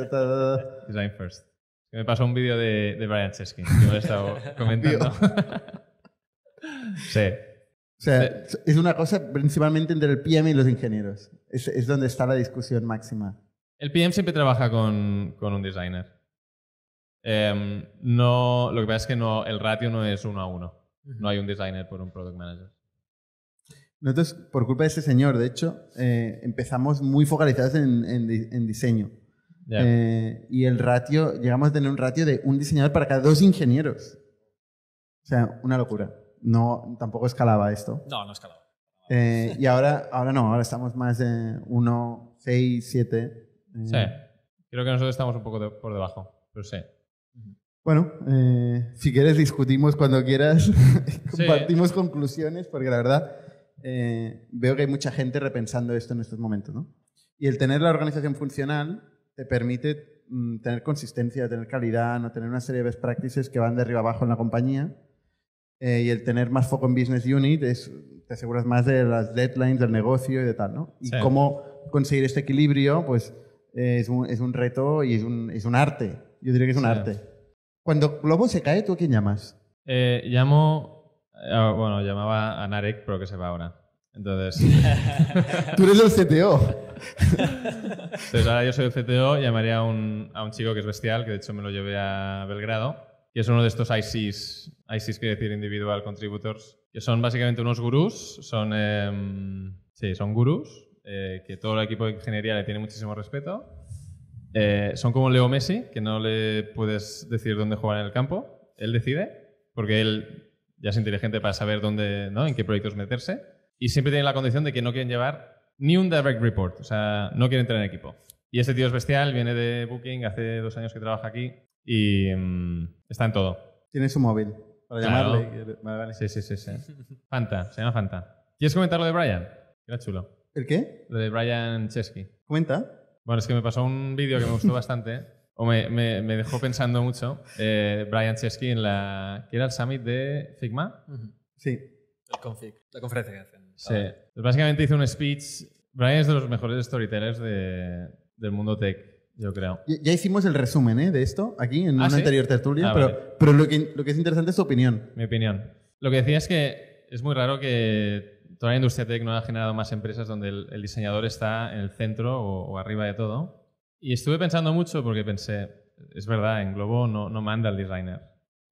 Design first. me pasó un vídeo de, Brian Chesky, que me he estado *laughs* comentando. sí. O sea, es una cosa principalmente entre el PM y los ingenieros. Es, es donde está la discusión máxima. El PM siempre trabaja con, con un designer. Em, no, lo que pasa es que no, el ratio no es uno a uno. No hay un designer por un product manager. Nosotros, por culpa de ese señor, de hecho, eh, empezamos muy focalizados en, diseño. Eh, y el ratio, llegamos a tener un ratio de un diseñador para cada dos ingenieros. O sea, una locura. No, tampoco escalaba esto. No, no escalaba. Eh, y ahora, ahora no, ahora estamos más de uno, seis, siete Sí, creo que nosotros estamos un poco por debajo, pero sí. Bueno, eh, si quieres discutimos cuando quieras, *laughs* compartimos conclusiones, porque la verdad eh, veo que hay mucha gente repensando esto en estos momentos, ¿no? Y el tener la organización funcional te permite mm, tener consistencia, tener calidad, no tener una serie de best practices que van de arriba abajo en la compañía. Eh, y el tener más foco en business unit es, te aseguras más de las deadlines del negocio y de tal, ¿no? Y cómo conseguir este equilibrio, pues es, un, es, un, reto y es un, es un arte. Yo diría que es un arte. Cuando Globo se cae, ¿tú a quién llamas? Eh, llamo. Eh, ah, bueno, llamaba a Narek, pero que se va ahora. Entonces, *laughs* Tú eres el CTO. entonces ahora yo soy el CTO, llamaría a un, a un chico que es bestial, que de hecho me lo llevé a Belgrado, y es uno de estos ICs, ICs quiere decir Individual Contributors, que son básicamente unos gurús, son, em, sí, son gurús, eh, que todo el equipo de ingeniería le tiene muchísimo respeto, eh, son como Leo Messi, que no le puedes decir dónde jugar en el campo. Él decide, porque él ya es inteligente para saber dónde, ¿no? en qué proyectos meterse. Y siempre tienen la condición de que no quieren llevar ni un direct report, o sea, no quieren entrar en equipo. Y este tío es bestial, viene de Booking, hace dos años que trabaja aquí y mm, está en todo. Tiene su móvil para llamarle. Sí, sí, sí, Fanta, se llama Fanta. ¿Quieres comentar lo de Brian? Era chulo. ¿El qué? Lo de Brian Chesky. comenta bueno, es que me pasó un vídeo que me gustó bastante, o me, me, dejó pensando mucho, eh, Brian Chesky en la... que era el summit de Figma. Sí. El config, la conferencia que hacen. Sí. Pues básicamente hizo un speech. Brian es de los mejores storytellers de, del mundo tech. Yo creo. Ya, hicimos el resumen ¿eh? de esto aquí en ¿Ah, una anterior tertulia, ah, pero, pero lo, que, lo que es interesante es su opinión. Mi opinión. Lo que decía es que es muy raro que toda la industria tech ha generado más empresas donde el, diseñador está en el centro o, arriba de todo. Y estuve pensando mucho porque pensé, es verdad, en Globo no, no manda el designer.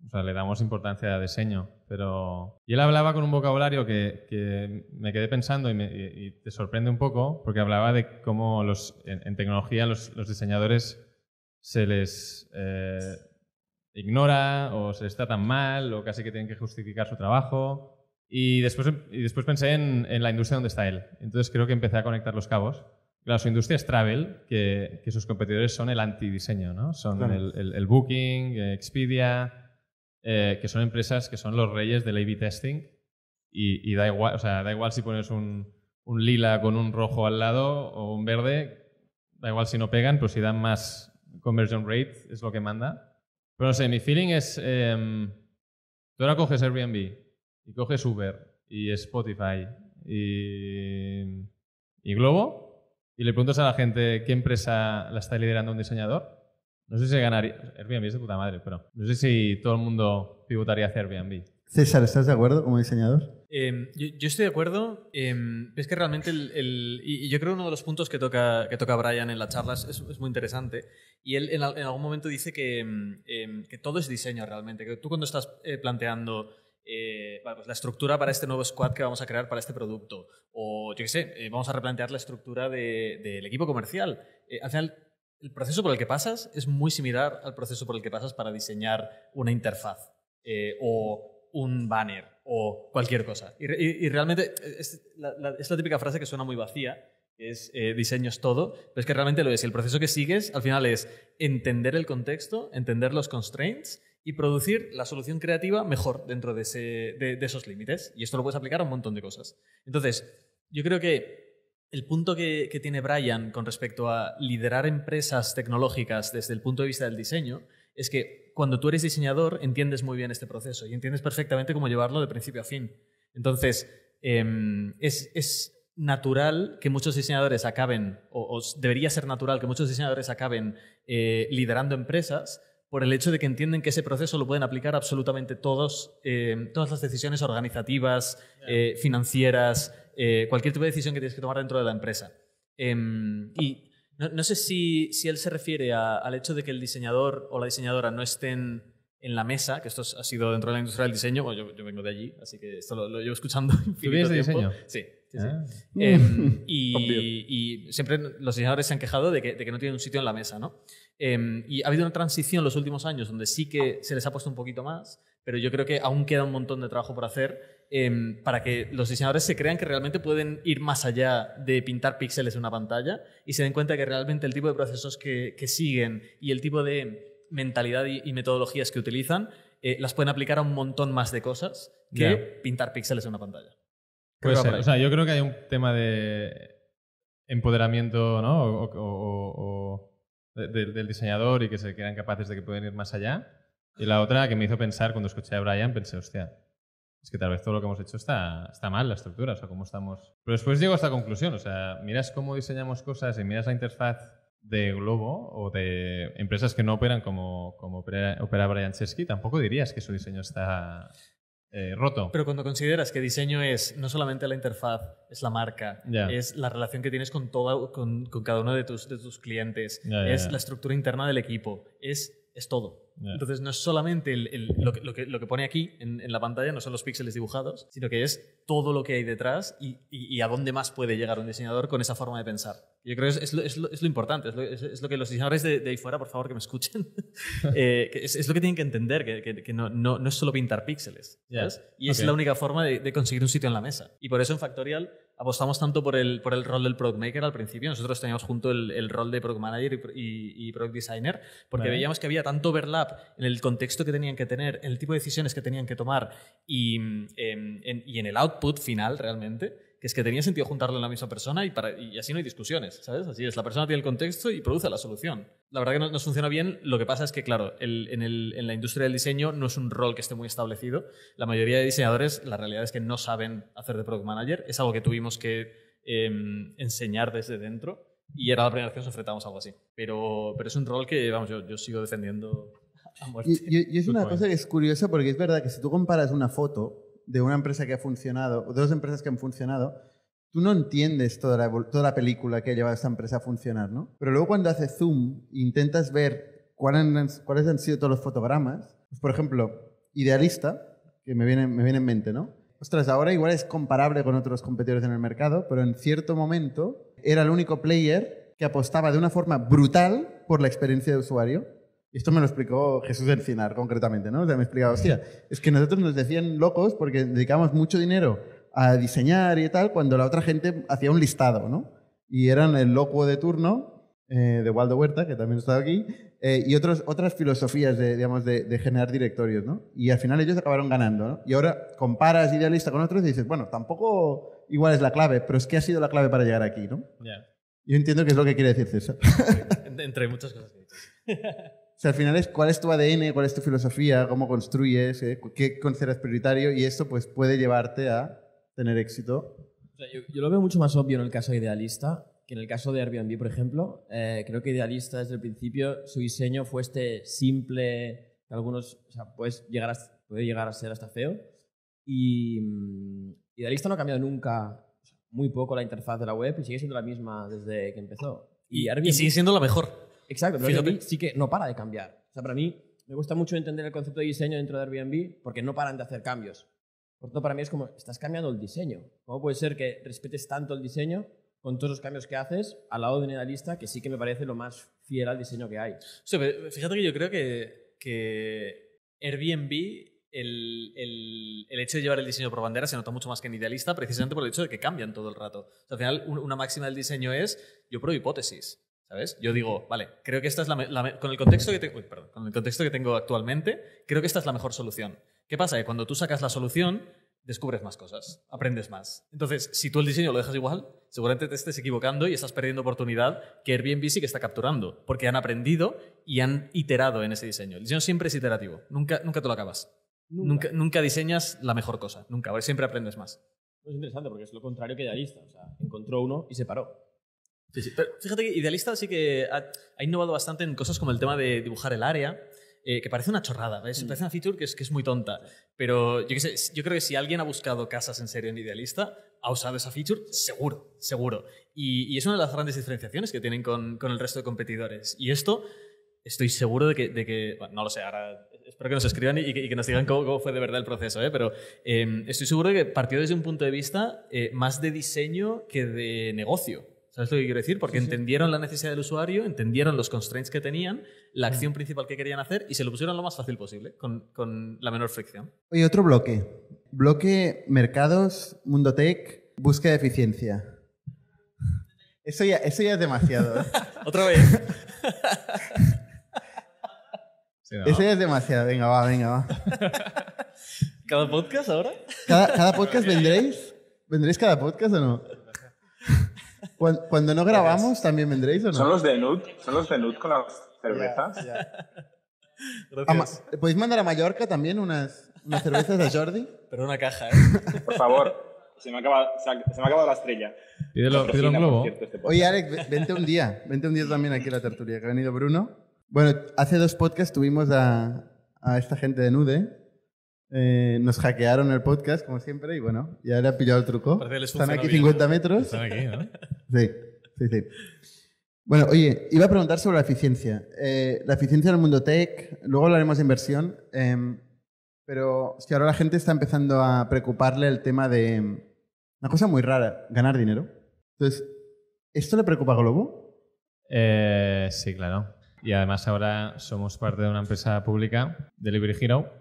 O sea, le damos importancia a diseño, pero... Y él hablaba con un vocabulario que, me quedé pensando y, te sorprende un poco, porque hablaba de cómo los, en, tecnología los, diseñadores se les eh, ignora o se les tratan mal o casi que tienen que justificar su trabajo. Y después, y después pensé en, en, la industria donde está él. Entonces creo que empecé a conectar los cabos. Claro, su industria es travel, que, que sus competidores son el antidiseño, ¿no? Son el, el, Booking, eh, Expedia, eh, que son empresas que son los reyes del A-B testing. Y, da, igual, o sea, da igual si pones un, un, lila con un rojo al lado o un verde, da igual si no pegan, pero pues si dan más conversion rate es lo que manda. Pero no sé, mi feeling es... Eh, tú ahora coges Airbnb y coges Uber y Spotify y, y Globo y le preguntas a la gente qué empresa la está liderando un diseñador, no sé si ganaría. Airbnb es de puta madre, pero no sé si todo el mundo pivotaría hacia Airbnb. César, ¿estás de acuerdo como diseñador? Em, yo, estoy de acuerdo. Em, es que realmente, el, el, y, yo creo uno de los puntos que toca, que toca Brian en la charla es, es muy interesante. Y él en, algún momento dice que, em, que, todo es diseño realmente. Que tú cuando estás eh, planteando eh, pues, la estructura para este nuevo squad que vamos a crear para este producto. O yo qué sé, eh, vamos a replantear la estructura del equipo comercial. Eh, al final, el proceso por el que pasas es muy similar al proceso por el que pasas para diseñar una interfaz o un banner o cualquier cosa. Y, realmente es la, típica frase que suena muy vacía, es diseños todo, pero es que realmente lo es. Y el proceso que sigues al final es entender el contexto, entender los constraints y producir la solución creativa mejor dentro de, esos límites. Y esto lo puedes aplicar a un montón de cosas. Entonces, yo creo que el punto que, tiene Brian con respecto a liderar empresas tecnológicas desde el punto de vista del diseño es que cuando tú eres diseñador entiendes muy bien este proceso y entiendes perfectamente cómo llevarlo de principio a fin. Entonces, em, es, natural que muchos diseñadores acaben, o, debería ser natural que muchos diseñadores acaben eh, liderando empresas por el hecho de que entienden que ese proceso lo pueden aplicar absolutamente todos, eh, todas las decisiones organizativas, eh, financieras, eh, cualquier tipo de decisión que tienes que tomar dentro de la empresa. Em, y no, sé si, él se refiere al hecho de que el diseñador o la diseñadora no estén en la mesa, que esto ha sido dentro de la industria del diseño, yo, vengo de allí, así que esto lo, llevo escuchando. *laughs* ¿Tú diseño? Sí. Ah. Em, mm. *laughs* y, siempre los diseñadores se han quejado de que, no tienen un sitio en la mesa, ¿no? Em, y ha habido una transición en los últimos años donde sí que se les ha puesto un poquito más, pero yo creo que aún queda un montón de trabajo por hacer em, para que los diseñadores se crean que realmente pueden ir más allá de pintar píxeles en una pantalla y se den cuenta que realmente el tipo de procesos que, siguen y el tipo de mentalidad y, metodologías que utilizan eh, las pueden aplicar a un montón más de cosas que pintar píxeles en una pantalla. O sea, yo creo que hay un tema de empoderamiento, ¿no? O, del diseñador y que se crean capaces de que pueden ir más allá. Y la otra que me hizo pensar, cuando escuché a Brian, pensé, hostia, es que tal vez todo lo que hemos hecho está, está mal, la estructura, o cómo estamos. Pero después llego a esta conclusión, o sea, miras cómo diseñamos cosas y miras la interfaz de Globo o de empresas que no operan como, opera Brian Chesky, tampoco dirías que su diseño está eh, roto. Pero cuando consideras que diseño es no solamente la interfaz, es la marca, es la relación que tienes con, con, cada uno de tus, de tus clientes, es la estructura interna del equipo, es es todo. Entonces no es solamente lo, que, pone aquí en, la pantalla, no son los píxeles dibujados, sino que es todo lo que hay detrás y, a dónde más puede llegar un diseñador con esa forma de pensar. Yo creo que es, lo, importante, es lo, que los diseñadores de, ahí fuera, por favor, que me escuchen, *laughs* eh, es, lo que tienen que entender, que, no, es solo pintar píxeles. Y es la única forma de, de conseguir un sitio en la mesa. Y por eso en Factorial apostamos tanto por el, rol del product maker al principio. Nosotros teníamos junto el, rol de product manager y, product designer, porque veíamos que había tanto overlap en el contexto que tenían que tener, en el tipo de decisiones que tenían que tomar y mm, em, en el output final realmente que es que tenía sentido juntarlo en la misma persona y, para, así no hay discusiones, ¿sabes? Así es, la persona tiene el contexto y produce la solución. La verdad que nos, funciona bien, lo que pasa es que, claro, en, la industria del diseño no es un rol que esté muy establecido. La mayoría de diseñadores, la realidad es que no saben hacer de product manager, es algo que tuvimos que em, enseñar desde dentro y era la primera vez que nos enfrentamos a algo así. Pero, pero es un rol que, vamos, yo, yo sigo defendiendo a muerte. Y, es una cosa que es curiosa porque es verdad que si tú comparas una foto de una empresa que ha funcionado, o dos empresas que han funcionado, tú no entiendes toda la, toda la película que ha llevado esta empresa a funcionar, ¿no? Pero luego cuando haces zoom, intentas ver cuáles han, sido todos los fotogramas, pues, por ejemplo, idealista, que me viene, me viene en mente, ¿no? Ostras, ahora igual es comparable con otros competidores en el mercado, pero en cierto momento era el único player que apostaba de una forma brutal por la experiencia de usuario esto me lo explicó Jesús del concretamente, ¿no? O sea, me explicaba, hostia, es que nosotros nos decían locos porque dedicábamos mucho dinero a diseñar y tal, cuando la otra gente hacía un listado, ¿no? Y eran el loco de turno, eh, de Waldo Huerta, que también estaba aquí, eh, y otras filosofías de, digamos, de, generar directorios, ¿no? Y al final ellos acabaron ganando, ¿no? Y ahora comparas idealista con otros y dices, bueno, tampoco igual es la clave, pero es que ha sido la clave para llegar aquí, ¿no? Yo entiendo que es lo que quiere decir César. *laughs* Entre muchas cosas. que *laughs* sea, al final es cuál es tu ADN, cuál es tu filosofía, cómo construyes, eh, qué consideras prioritario y esto pues puede llevarte a tener éxito. yo, lo veo mucho más obvio en el caso de Idealista que en el caso de Airbnb, por ejemplo. Eh, creo que Idealista desde el principio, su diseño fue este simple, que algunos, o sea, llegar a, puede llegar a ser hasta feo. Y mm, Idealista no ha cambiado nunca, muy poco la interfaz de la web y sigue siendo la misma desde que empezó. Y, y sigue siendo la mejor. Exacto, pero sí que no para de cambiar. O sea, para mí me gusta mucho entender el concepto de diseño dentro de Airbnb porque no paran de hacer cambios. Por tanto, para mí es como, estás cambiando el diseño. ¿Cómo puede ser que respetes tanto el diseño con todos los cambios que haces al lado de una lista que sí que me parece lo más fiel al diseño que hay? Sí, pero fíjate que yo creo que, que Airbnb, el, el, el, hecho de llevar el diseño por bandera se nota mucho más que en Idealista precisamente por el hecho de que cambian todo el rato. O sea, al final, una máxima del diseño es, yo pruebo hipótesis. Yo digo, vale, creo que esta es la, con el contexto que con el contexto que tengo actualmente, creo que esta es la mejor solución. ¿Qué pasa? Que cuando tú sacas la solución, descubres más cosas, aprendes más. Entonces, si tú el diseño lo dejas igual, seguramente te estés equivocando y estás perdiendo oportunidad que Airbnb sí que está capturando, porque han aprendido y han iterado en ese diseño. El diseño siempre es iterativo, nunca, nunca te lo acabas. Nunca. diseñas la mejor cosa, nunca, siempre aprendes más. Es interesante porque es lo contrario que ya O sea, encontró uno y se paró fíjate que Idealista sí que ha, innovado bastante en cosas como el tema de dibujar el área. Eh, que parece una chorrada, ¿ves? Mm. Parece una feature que es, que es muy tonta. Pero yo, creo que si alguien ha buscado casas en serio en Idealista, ha usado esa feature, seguro, seguro. Y, es una de las grandes diferenciaciones que tienen con, el resto de competidores. Y esto estoy seguro de que, no lo sé, ahora espero que nos escriban y, que, nos digan cómo, fue de verdad el proceso, ¿eh? pero eh, estoy seguro de que partió desde un punto de vista eh, más de diseño que de negocio. ¿Sabes lo que quiero decir? Porque entendieron la necesidad del usuario, entendieron los constraints que tenían, la acción principal que querían hacer y se lo pusieron lo más fácil posible, con, la menor fricción. Oye, otro bloque. Bloque mercados, mundo tech, búsqueda de eficiencia. Eso ya, eso es demasiado. *laughs* Otra vez. *laughs* Eso ya es demasiado. Venga, va, venga, va. *laughs* ¿Cada podcast ahora? cada podcast vendréis? ¿Vendréis cada podcast o no? Cuando, no grabamos, ¿también vendréis o no? Son los de son los de con las cervezas. *laughs* ¿Podéis mandar a Mallorca también unas, unas cervezas a Jordi? *laughs* Pero una caja, ¿eh? *laughs* Por favor. Se me, acaba, ha- acabado la estrella. Pídelo, pídelo un globo. Este Oye, Alex, vente un día. Vente un día también aquí a la tertulia, que ha venido Bruno. Bueno, hace dos podcasts tuvimos a, a esta gente de Nude eh, nos hackearon el podcast, como siempre, y bueno, ya le ha pillado el truco. Están aquí 50 metros. Están aquí, ¿no? *laughs* sí, sí, sí. Bueno, oye, iba a preguntar sobre la eficiencia. Eh, la eficiencia en el mundo tech, luego hablaremos de inversión, em, pero es que ahora la gente está empezando a preocuparle el tema de em, una cosa muy rara, ganar dinero. Entonces, ¿esto le preocupa a Globo? Eh, sí, claro. Y además ahora somos parte de una empresa pública, Delivery Hero,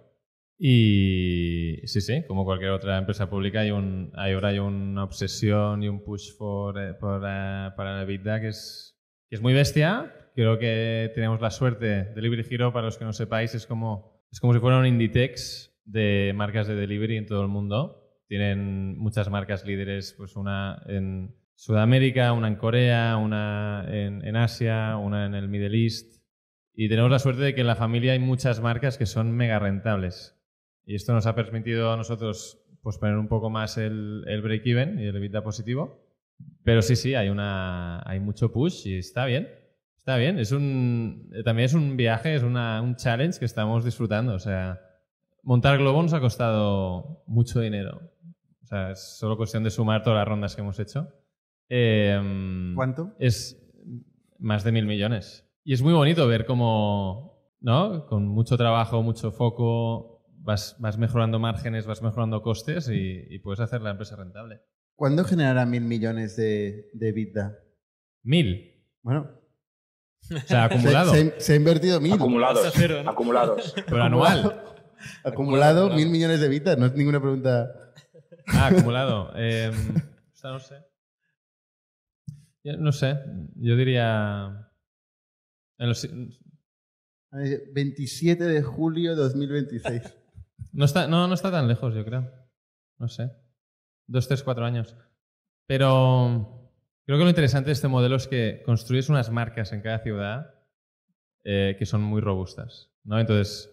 y sí, sí, como cualquier otra empresa pública, hay un, hay ahora hay una obsesión y un push for, eh, por, eh, para la vida que es, que es muy bestia. Creo que tenemos la suerte. Delivery Hero, para los que no sepáis, es como, es como si fuera un Inditex de marcas de delivery en todo el mundo. Tienen muchas marcas líderes, pues una en Sudamérica, una en Corea, una en, en Asia, una en el Middle East. Y tenemos la suerte de que en la familia hay muchas marcas que son mega rentables y esto nos ha permitido a nosotros pues, poner un poco más el, el break-even y el EBITDA positivo. Pero sí, sí, hay, una, hay mucho push y está bien. Está bien, es un, eh, también es un viaje, es una, un challenge que estamos disfrutando. O sea, montar Globo nos ha costado mucho dinero. O sea, es solo cuestión de sumar todas las rondas que hemos hecho. Em, ¿Cuánto? Es más de mil millones. Y es muy bonito ver cómo, ¿no? Con mucho trabajo, mucho foco, vas, vas mejorando márgenes, vas mejorando costes y, puedes hacer la empresa rentable. ¿Cuándo generará mil millones de, de ¿Mil? Bueno. O sea, *laughs* acumulado. Se, ha invertido mil. Acumulados. Acumulados. *laughs* Pero anual. Acumulado, mil millones de vida. no es ninguna pregunta. Ah, acumulado. Em, no sé. no sé, yo diría. En 27 de julio de 2026. No está, no, está tan lejos, yo creo. No sé. Dos, tres, cuatro años. Pero creo que lo interesante de este modelo es que construyes unas marcas en cada ciudad eh, que son muy robustas. ¿no? Entonces,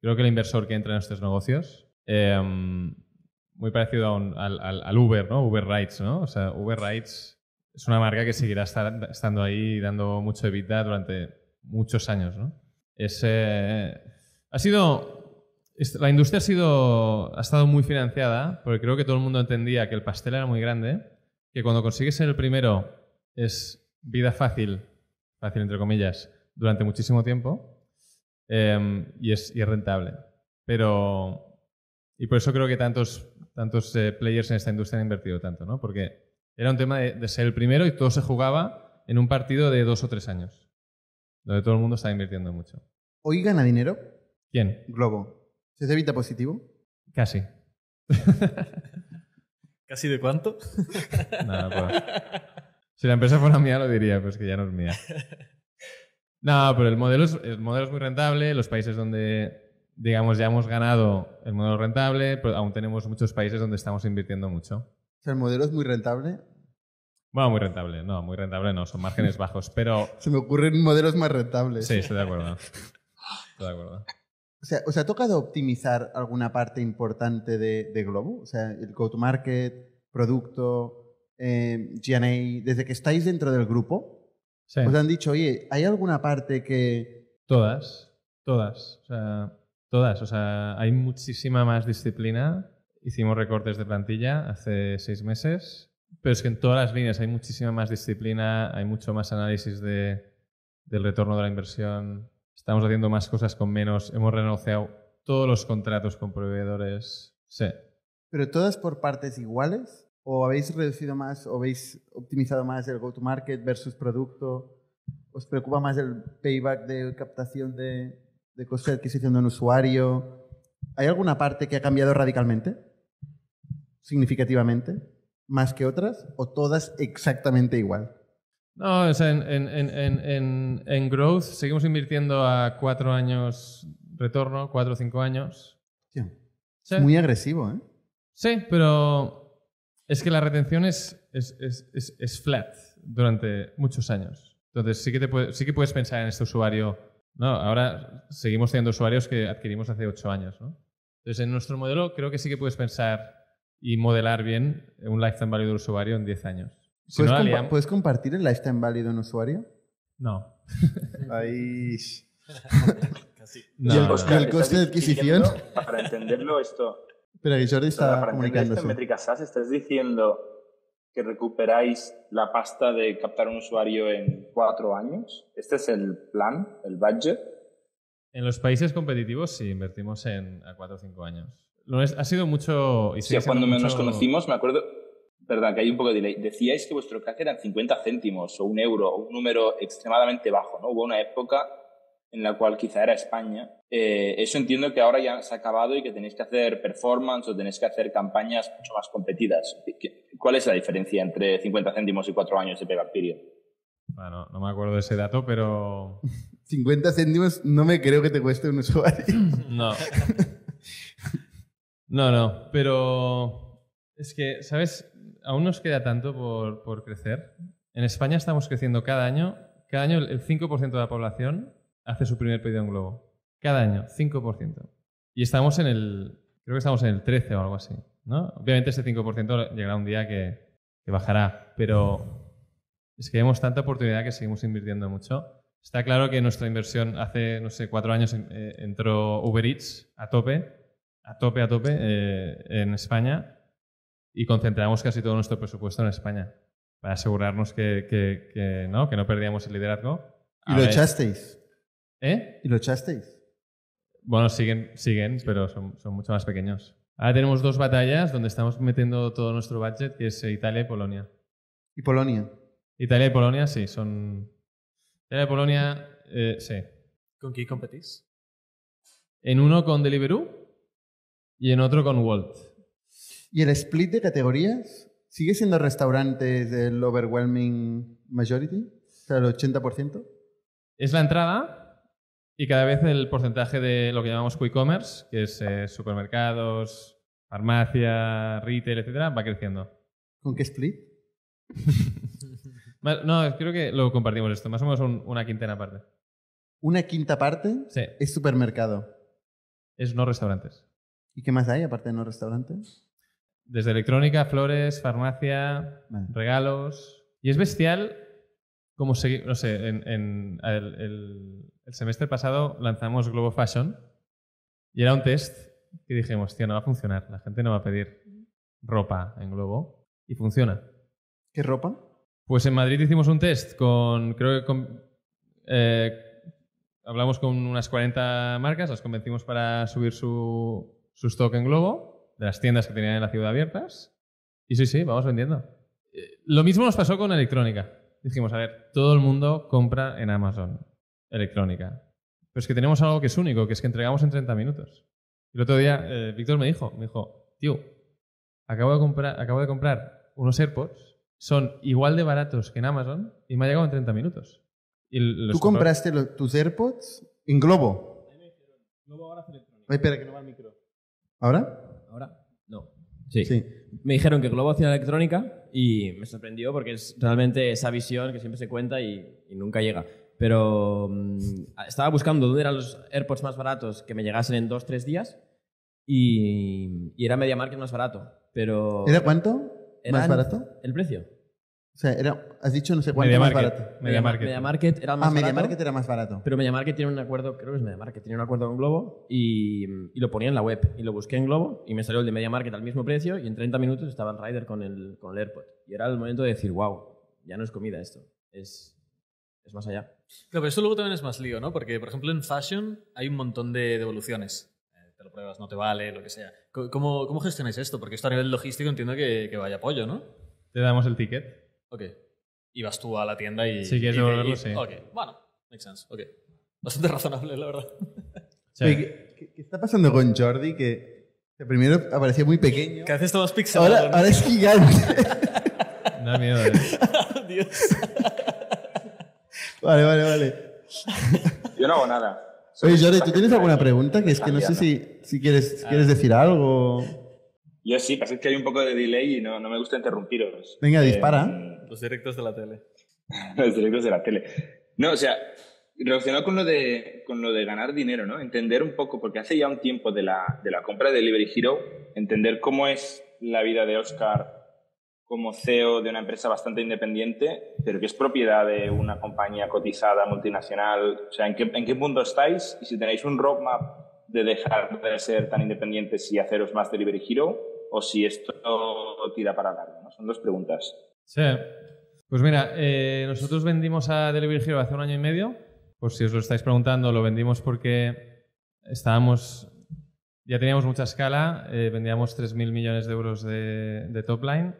creo que el inversor que entra en estos negocios, em, muy parecido a al, Uber, ¿no? Uber Rides, ¿no? O sea, Uber Rides es una marca que seguirá estando ahí dando mucho vida durante muchos años, ¿no? Eh, ha sido la industria ha, sido, ha estado muy financiada, porque creo que todo el mundo entendía que el pastel era muy grande, que cuando consigues ser el primero es vida fácil, fácil entre comillas, durante muchísimo tiempo em, y, es, rentable. Pero, y por eso creo que tantos, tantos eh, players en esta industria han invertido tanto, ¿no? Porque era un tema de, de ser el primero y todo se jugaba en un partido de dos o tres años, donde todo el mundo estaba invirtiendo mucho. ¿Hoy gana dinero? ¿Quién? Globo. ¿Se evita positivo? Casi. *laughs* ¿Casi de cuánto? *laughs* Pues. si la empresa fuera mía lo diría, pero es que ya no es mía. *laughs* No, pero el modelo es, modelo muy rentable. Los países donde, digamos, ya hemos ganado el modelo rentable, pero pues aún tenemos muchos países donde estamos invirtiendo mucho. el modelo es muy rentable. Bueno, muy rentable, no, muy rentable no, son márgenes bajos, pero... Se me ocurren modelos más rentables. Sí, estoy de acuerdo. Estoy de acuerdo. O sea, ¿os ha tocado optimizar alguna parte importante de, Globo? O sea, el go-to-market, producto, eh, em, G&A, desde que estáis dentro del grupo, os han dicho, oye, ¿hay alguna parte que...? Todas, todas, o sea, todas. O sea, hay muchísima más disciplina. Hicimos recortes de plantilla hace seis meses, pero es que en todas las líneas hay muchísima más disciplina, hay mucho más análisis del retorno de la inversión, Estamos haciendo más cosas con menos. Hemos renunciado todos los contratos con proveedores. Sí. ¿Pero todas por partes iguales? ¿O habéis reducido más, o habéis optimizado más el go-to-market versus producto? ¿Os preocupa más el payback de captación de, de coste de adquisición de un usuario? ¿Hay alguna parte que ha cambiado radicalmente? ¿Significativamente? ¿Más que otras? ¿O todas exactamente igual? No, en, en, growth seguimos invirtiendo a cuatro años retorno, cuatro o cinco años. muy agresivo, ¿eh? Sí, pero es que la retención es, flat durante muchos años. Entonces sí que, te sí que puedes pensar en este usuario. No, ahora seguimos teniendo usuarios que adquirimos hace ocho años, ¿no? Entonces en nuestro modelo creo que sí que puedes pensar y modelar bien un lifetime value del usuario en diez años. ¿Puedes, ¿Puedes, compartir el lifetime válido de un usuario? No. Ahí. *laughs* Casi. ¿Y el, coste de adquisición? Para entenderlo, esto. Pero Jordi está comunicando estás diciendo que recuperáis la pasta de captar un usuario en cuatro años. ¿Este es el plan, el budget? En los países competitivos sí, invertimos en a cuatro o cinco años. es, ha sido mucho... Y sí, cuando nos conocimos, me acuerdo, Perdón, que hay un poco de delay. Decíais que vuestro crack era 50 céntimos o un euro, un número extremadamente bajo, ¿no? Hubo una época en la cual quizá era España. Eh, eso entiendo que ahora ya se ha acabado y que tenéis que hacer performance o tenéis que hacer campañas mucho más competidas. ¿Cuál es la diferencia entre 50 céntimos y cuatro años de payback Bueno, no me acuerdo de ese dato, pero... 50 *laughs* céntimos no me creo que te cueste un usuario. *laughs* no. No, no, pero... Es que, ¿sabes? aún nos queda tanto por, por crecer. En España estamos creciendo cada año. Cada año el 5% de la población hace su primer pedido en globo. Cada año, 5%. Y estamos en el, creo que estamos en el 13 o algo así. ¿no? Obviamente ese 5% llegará un día que, bajará, pero es que vemos tanta oportunidad que seguimos invirtiendo mucho. Está claro que nuestra inversión hace, no sé, cuatro años eh, entró Uber Eats a tope, a tope, a tope eh, en España y concentramos casi todo nuestro presupuesto en España para asegurarnos que, ¿no? que no perdíamos el liderazgo. ¿Y lo echasteis? ¿Eh? ¿Y lo echasteis? Bueno, siguen, siguen pero son, mucho más pequeños. Ahora tenemos dos batallas donde estamos metiendo todo nuestro budget, que es Italia y Polonia. ¿Y Polonia? Italia y Polonia, sí, son... Italia y Polonia, eh, sí. ¿Con quién competís? En uno con Deliveroo y en otro con Walt. ¿Y el split de categorías? ¿Sigue siendo restaurantes del overwhelming majority? O sea, el 80%. Es la entrada y cada vez el porcentaje de lo que llamamos quick commerce, que es eh, supermercados, farmacia, retail, etcétera, va creciendo. ¿Con qué split? *laughs* no, creo que lo compartimos esto, más o menos una quintena parte. ¿Una quinta parte? Sí. Es supermercado. Es no restaurantes. ¿Y qué más hay aparte de no restaurantes? Desde electrónica, flores, farmacia, regalos. Y es bestial como seguir, no sé, en, el, semestre pasado lanzamos Globo Fashion y era un test que dijimos, tío, no va a funcionar, la gente no va a pedir ropa en Globo y funciona. ¿Qué ropa? Pues en Madrid hicimos un test con, creo que eh, hablamos con unas 40 marcas, las convencimos para subir su stock en Globo de las tiendas que tenían en la ciudad abiertas. Y sí, sí, vamos vendiendo. Eh, lo mismo nos pasó con electrónica. Dijimos, a ver, todo el mundo compra en Amazon electrónica. Pero es que tenemos algo que es único, que es que entregamos en 30 minutos. El otro día eh, Víctor me dijo, me dijo, tío, acabo de, comprar, acabo de comprar unos AirPods, son igual de baratos que en Amazon y me ha llegado en 30 minutos. Y ¿Tú compraste tus AirPods en Globo? Globo ahora Ay, espera, que no va el micro. ¿Ahora? Sí. Me dijeron que Globo hacía electrónica y me sorprendió porque es realmente esa visión que siempre se cuenta y, nunca llega. Pero mm, estaba buscando dónde eran los AirPods más baratos que me llegasen en dos, tres días y, era Media Market más barato. Pero ¿Era cuánto? ¿Más barato? El precio. O sea, has dicho no sé cuánto Media más barato. Media Market. Media Market era más ah, Media Market era más barato. Pero Media Market tiene un acuerdo, creo que es Media Market, tiene un acuerdo con Globo y, lo ponía en la web. Y lo busqué en Globo y me salió el de Media Market al mismo precio y en 30 minutos estaba el Rider con el, con AirPod. Y era el momento de decir, wow, ya no es comida esto, es, más allá. Claro, pero esto luego también es más lío, ¿no? Porque, por ejemplo, en fashion hay un montón de devoluciones eh, te lo pruebas, no te vale, lo que sea. ¿Cómo, cómo gestionáis esto? Porque esto a nivel logístico entiendo que, que, vaya apoyo, ¿no? Te damos el ticket. Ok. Y vas tú a la tienda y... Si quieres devolverlo, sí. Ok, bueno, makes sense. Ok. Bastante *laughs* razonable, la verdad. Oye, ¿qué, está pasando con Jordi? Que primero aparecía muy pequeño. Que haces todos más pixelado. Ahora, es gigante. *laughs* Da miedo, eh. *laughs* Dios. vale, vale, vale. Yo no hago nada. Oye, Jordi, ¿tú tienes alguna pregunta? Que es que no sé si, si quieres, quieres decir algo. Yo sí, pasa que hay un poco de delay y no, me gusta interrumpiros. Venga, eh, dispara. Los directos de la tele. *laughs* los directos de la tele. No, o sea, relacionado con lo, de, con lo de ganar dinero, ¿no? Entender un poco, porque hace ya un tiempo de la, de la compra de Delivery Hero, entender cómo es la vida de Oscar como CEO de una empresa bastante independiente, pero que es propiedad de una compañía cotizada, multinacional. O sea, ¿en qué, en qué punto estáis? Y si tenéis un roadmap de dejar de ser tan independientes y haceros más Delivery Hero, o si esto tira para largo. ¿no? Son dos preguntas. Sí. Pues mira, eh, nosotros vendimos a Delivery Hero hace un año y medio. Pues si os lo estáis preguntando, lo vendimos porque estábamos. Ya teníamos mucha escala, eh, vendíamos 3.000 millones de euros de, top line,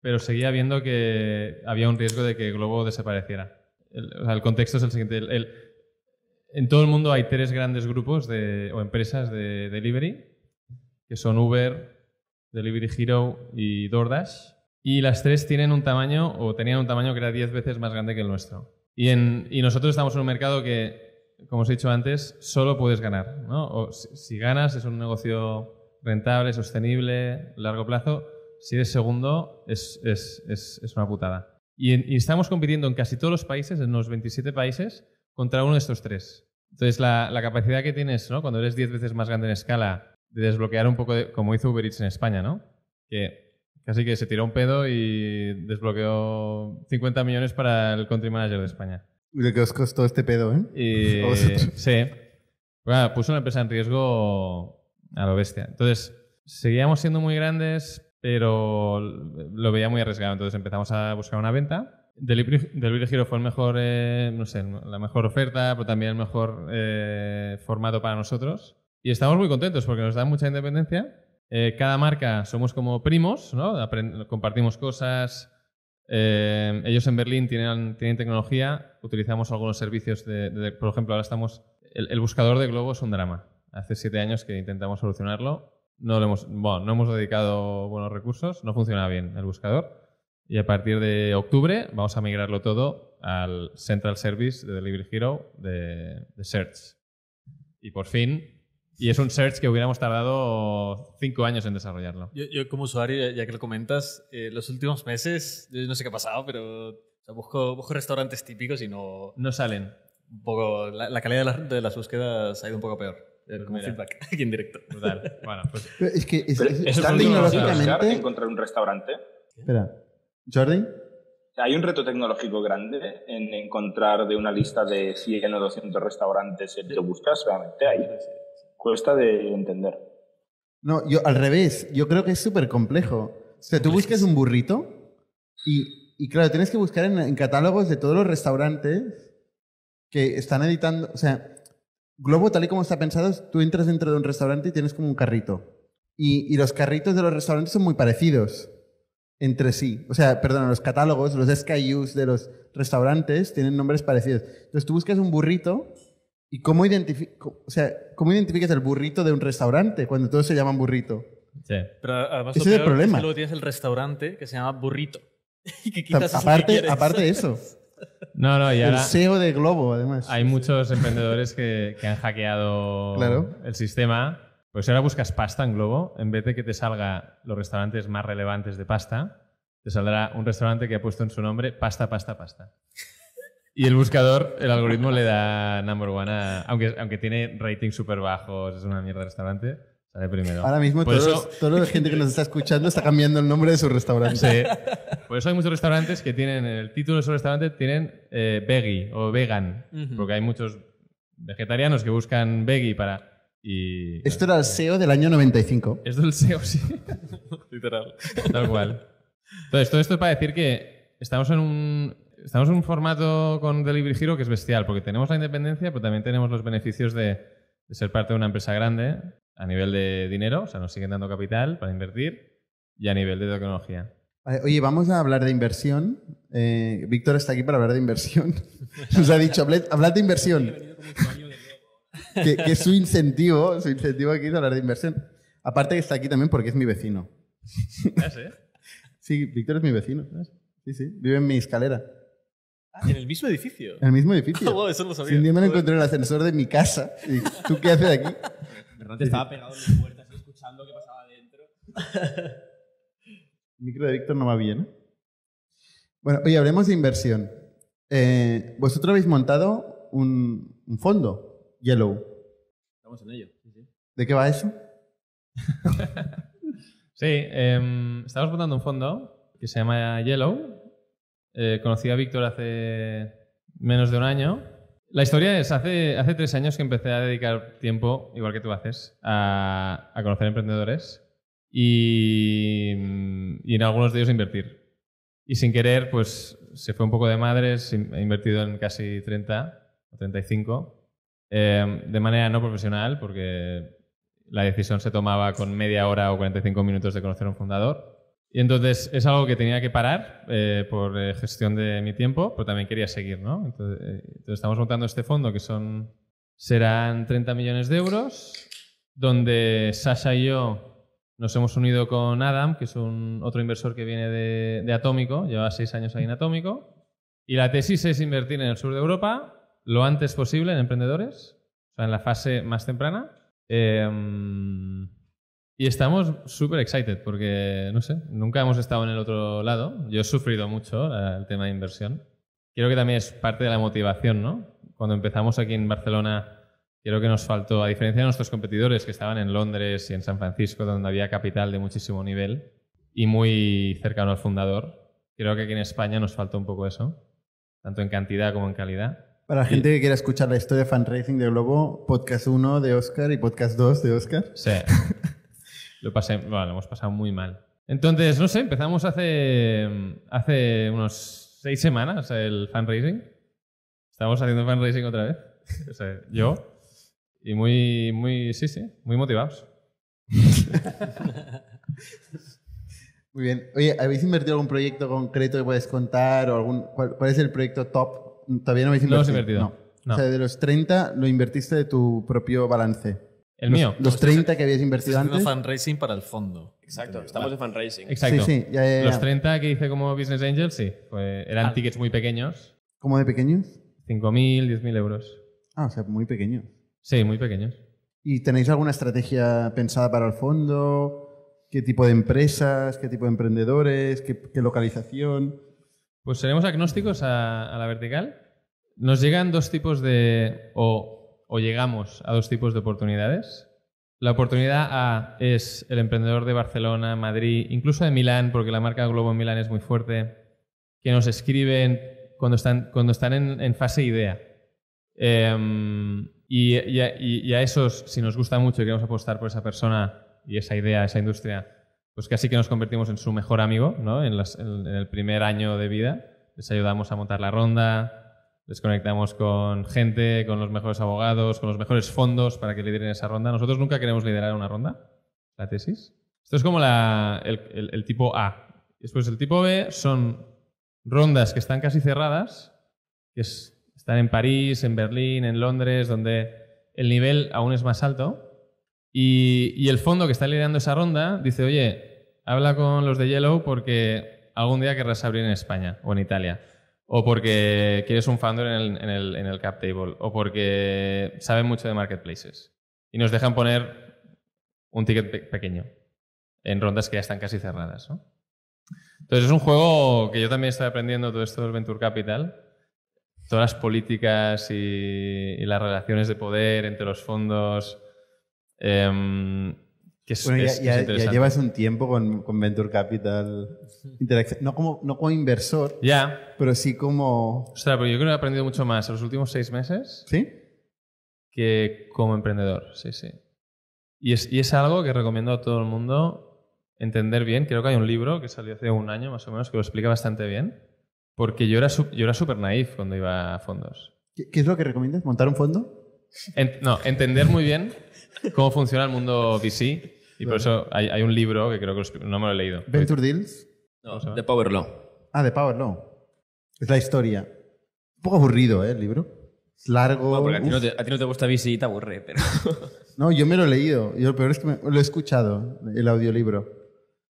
pero seguía viendo que había un riesgo de que Globo desapareciera. El, contexto es el siguiente. en todo el mundo hay tres grandes grupos de, o empresas de delivery, que son Uber, Delivery Hero y DoorDash. Y las tres tienen un tamaño, o tenían un tamaño que era 10 veces más grande que el nuestro. Y, nosotros estamos en un mercado que, como os he dicho antes, solo puedes ganar. si, ganas, es un negocio rentable, sostenible, largo plazo. Si eres segundo, es, una putada. Y, estamos compitiendo en casi todos los países, en los 27 países, contra uno de estos tres. Entonces, la, capacidad que tienes, cuando eres 10 veces más grande en escala de desbloquear un poco, como hizo Uber Eats en España, ¿no? Que casi que se tiró un pedo y desbloqueó 50 millones para el country manager de España. Lo que os costó este pedo, ¿eh? Y, *laughs* sí. puso una empresa en riesgo a lo bestia. Entonces, seguíamos siendo muy grandes, pero lo veía muy arriesgado. Entonces empezamos a buscar una venta. Del Delivery fue el mejor, eh, la mejor oferta, pero también el mejor eh, formato para nosotros. Y estamos muy contentos porque nos da mucha independencia. Eh, cada marca somos como primos, ¿no? compartimos cosas. Eh, ellos en Berlín tienen, tienen, tecnología, utilizamos algunos servicios de, por ejemplo, ahora estamos... El, buscador de globo es un drama. Hace siete años que intentamos solucionarlo. No, lo hemos, no hemos dedicado buenos recursos, no funciona bien el buscador. Y a partir de octubre vamos a migrarlo todo al Central Service de Delivery Hero de, de Search. Y por fin y es un search que hubiéramos tardado cinco años en desarrollarlo. Yo, como usuario, ya que lo comentas, eh, los últimos meses, yo no sé qué ha pasado, pero busco, restaurantes típicos y no... No salen. Un poco, la, calidad de las, búsquedas ha ido un poco peor. como feedback, *laughs* aquí en directo. Bueno, pues es que es, es, es encontrar un restaurante. Espera. ¿Jordi? Hay un reto tecnológico grande en encontrar de una lista de 100 o 200 restaurantes el que buscas, realmente hay cuesta de entender. No, yo al revés, yo creo que es súper complejo. O sea, tú pues buscas un burrito y, claro, tienes que buscar en, catálogos de todos los restaurantes que están editando, o sea, Globo tal y como está pensado, tú entras dentro de un restaurante y tienes como un carrito. Y, y los carritos de los restaurantes son muy parecidos entre sí. O sea, perdón, los catálogos, los SKUs de los restaurantes tienen nombres parecidos. Entonces tú buscas un burrito ¿Y cómo, o sea, cómo identificas el burrito de un restaurante cuando todos se llaman burrito? Sí. Pero ah, además Ese problema. Es que luego tienes el restaurante que se llama burrito. *laughs* y que quitas aparte, aparte de eso. No, no, y ahora El CEO de Globo, además. Hay muchos emprendedores que, que han hackeado el sistema. Pues ahora buscas pasta en Globo, en vez de que te salga los restaurantes más relevantes de pasta, te saldrá un restaurante que ha puesto en su nombre pasta, pasta, pasta. Y el buscador, el algoritmo le da number one a. Aunque, aunque tiene ratings súper bajos, es una mierda de restaurante, sale primero. Ahora mismo todos, toda la gente que nos está escuchando está cambiando el nombre de su restaurante. Sí. Por eso hay muchos restaurantes que tienen, el título de su restaurante tienen eh, veggie o vegan, porque hay muchos vegetarianos que buscan veggie para... Y, Esto era el SEO del año 95. Es el SEO, sí. *laughs* Literal. Tal cual. Entonces, todo esto es para decir que estamos en un, estamos en un formato con Delivery Hero que es bestial, porque tenemos la independencia, pero también tenemos los beneficios de, ser parte de una empresa grande a nivel de dinero, o sea, nos siguen dando capital para invertir y a nivel de tecnología. Oye, vamos a hablar de inversión. Eh, Víctor está aquí para hablar de inversión. *laughs* Nos ha dicho, hablad de inversión. que, es su incentivo, su incentivo aquí es hablar de inversión. Aparte que está aquí también porque es mi vecino. ¿Ah, ¿Sí? *laughs* sí, Víctor es mi vecino. Sí, sí, vive en mi escalera. Ah, en el mismo edificio. En el mismo edificio. *laughs* wow, eso sabía. un día me lo encontré en el ascensor de mi casa. Y, ¿Tú qué haces aquí? *laughs* estaba pegado en la puerta, escuchando qué pasaba adentro. el micro de Víctor no va bien. ¿eh? Bueno, oye, hablemos de inversión. Eh, vosotros habéis montado un, fondo, Yellow. Estamos en ello. ¿sí? ¿De qué va eso? *laughs* sí, em, estamos montando un fondo que se llama Yellow, eh, conocí a Víctor hace menos de un año. La historia es, hace, tres años que empecé a dedicar tiempo, igual que tú haces, a, conocer emprendedores y, en algunos de ellos invertir. Y sin querer, pues se fue un poco de madres, he invertido en casi 30 o 35, eh, de manera no profesional, porque la decisión se tomaba con media hora o 45 minutos de conocer a un fundador. Y entonces es algo que tenía que parar eh, por eh, gestión de mi tiempo, pero también quería seguir, ¿no? Entonces, eh, estamos montando este fondo que son serán 30 millones de euros, donde Sasha y yo nos hemos unido con Adam, que es un otro inversor que viene de, de Atómico, lleva seis años ahí en Atómico, y la tesis es invertir en el sur de Europa lo antes posible en emprendedores, o sea, en la fase más temprana. Eh, y estamos súper excited porque, no sé, nunca hemos estado en el otro lado. Yo he sufrido mucho eh, el tema de inversión. Creo que también es parte de la motivación, ¿no? Cuando empezamos aquí en Barcelona, creo que nos faltó, a diferencia de nuestros competidores que estaban en Londres y en San Francisco, donde había capital de muchísimo nivel y muy cercano al fundador, creo que aquí en España nos faltó un poco eso, tanto en cantidad como en calidad. Para la gente que quiera escuchar la historia de fundraising de Globo, podcast 1 de Oscar y podcast 2 de Oscar. Sí. *laughs* Lo, pasé, hemos pasado muy mal. Entonces, no sé, empezamos hace, hace unos seis semanas el fundraising. Estamos haciendo fundraising otra vez. yo. Y muy, muy, sí, sí, muy motivados. *laughs* muy bien. Oye, ¿habéis invertido algún proyecto concreto que puedes contar? o algún ¿Cuál, es el proyecto top? Todavía no habéis invertido. No, hemos invertido. O sea, de los 30 lo invertiste de tu propio balance. El mío. Los 30 que habías invertido antes. Haciendo fundraising para el fondo. Exacto, estamos de fundraising. Exacto. Los 30 que hice como Business Angel, sí. Pues eran ah. tickets muy pequeños. ¿Cómo de pequeños? 5.000, 10.000 euros. Ah, o sea, muy pequeños. Sí, muy pequeños. ¿Y tenéis alguna estrategia pensada para el fondo? ¿Qué tipo de empresas? ¿Qué tipo de emprendedores? ¿Qué, localización? Pues seremos agnósticos a, la vertical. Nos llegan dos tipos de o llegamos a dos tipos de oportunidades. La oportunidad A es el emprendedor de Barcelona, Madrid, incluso de Milán, porque la marca Globo en Milán es muy fuerte, que nos escriben cuando están, cuando están en, fase idea. Em, y, a, y, esos, si nos gusta mucho y queremos apostar por esa persona y esa idea, esa industria, pues casi que nos convertimos en su mejor amigo, ¿no? en el primer año de vida. Les ayudamos a montar la ronda, les conectamos con gente, con los mejores abogados, con los mejores fondos para que lideren esa ronda. Nosotros nunca queremos liderar una ronda, la tesis. Esto es como el, tipo A. Después el tipo B son rondas que están casi cerradas, que están en París, en Berlín, en Londres, donde el nivel aún es más alto. Y, y el fondo que está liderando esa ronda dice, oye, habla con los de Yellow porque algún día querrás abrir en España o en Italia o porque quieres un founder en el, en cap table, o porque saben mucho de marketplaces y nos dejan poner un ticket pequeño en rondas que ya están casi cerradas. Entonces es un juego que yo también estoy aprendiendo todo esto del Venture Capital, todas las políticas y, las relaciones de poder entre los fondos. Em, que ya, llevas un tiempo con, Venture Capital. No como, no como inversor, ya. pero sí como... o sea pero yo creo que he aprendido mucho más en los últimos seis meses ¿Sí? que como emprendedor, sí, sí. Y es, y es algo que recomiendo a todo el mundo entender bien. Creo que hay un libro que salió hace un año más o menos que lo explica bastante bien. Porque yo era, yo era súper naif cuando iba a fondos. ¿Qué, es lo que recomiendas? ¿Montar un fondo? no, entender muy bien cómo funciona el mundo VC y por eso hay, un libro que creo que no me lo he leído. ¿Venture Deals? No, de Power Law. Ah, de Power Law. Es la historia. Un poco aburrido, ¿eh? El libro. Es largo. porque a ti, no te, gusta bici y te aburre, pero. *laughs* No, yo me lo he leído. Yo lo peor es que lo he escuchado, el audiolibro.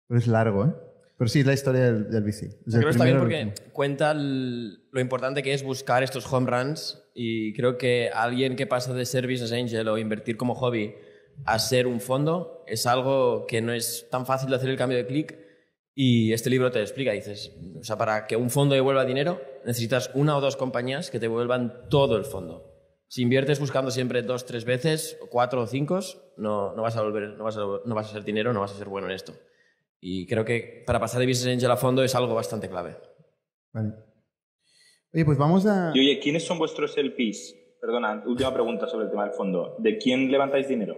Pero es largo, ¿eh? Pero sí, es la historia del, bici. Creo que está bien porque cuenta lo importante que es buscar estos home runs y creo que alguien que pasa de ser business angel o invertir como hobby a ser un fondo es algo que no es tan fácil de hacer el cambio de clic y este libro te explica. Dices, o sea, para que un fondo devuelva dinero necesitas una o dos compañías que te devuelvan todo el fondo. Si inviertes buscando siempre dos, tres veces, cuatro o cinco, no, vas a volver, no vas a, no vas a ser dinero, no vas a ser bueno en esto. Y creo que para pasar de business angel a fondo es algo bastante clave. Vale. Oye, pues vamos a. Y oye, ¿quiénes son vuestros LPs? Perdona, última pregunta sobre el tema del fondo. ¿De quién levantáis dinero?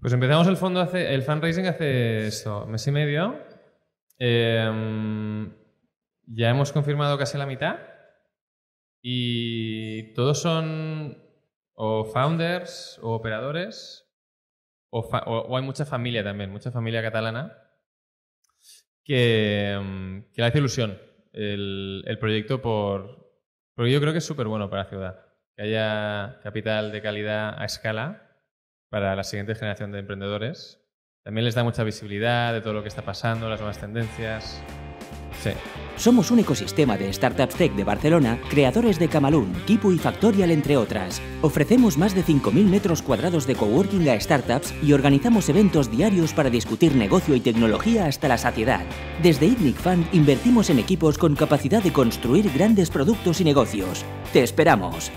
Pues empezamos el fondo hace, el fundraising hace esto, mes y medio. Em, ya hemos confirmado casi la mitad. Y todos son o founders o operadores. O, hay mucha familia también, mucha familia catalana. Que, em, que le hace ilusión el, el proyecto por. Porque yo creo que es súper bueno para la ciudad. Que haya capital de calidad a escala para la siguiente generación de emprendedores. También les da mucha visibilidad de todo lo que está pasando, las nuevas tendencias. Sí. Somos un ecosistema de Startups Tech de Barcelona, creadores de Camalún, Kipu y Factorial, entre otras. Ofrecemos más de 5.000 metros cuadrados de coworking a startups y organizamos eventos diarios para discutir negocio y tecnología hasta la saciedad. Desde ITNIC Fund invertimos en equipos con capacidad de construir grandes productos y negocios. ¡Te esperamos!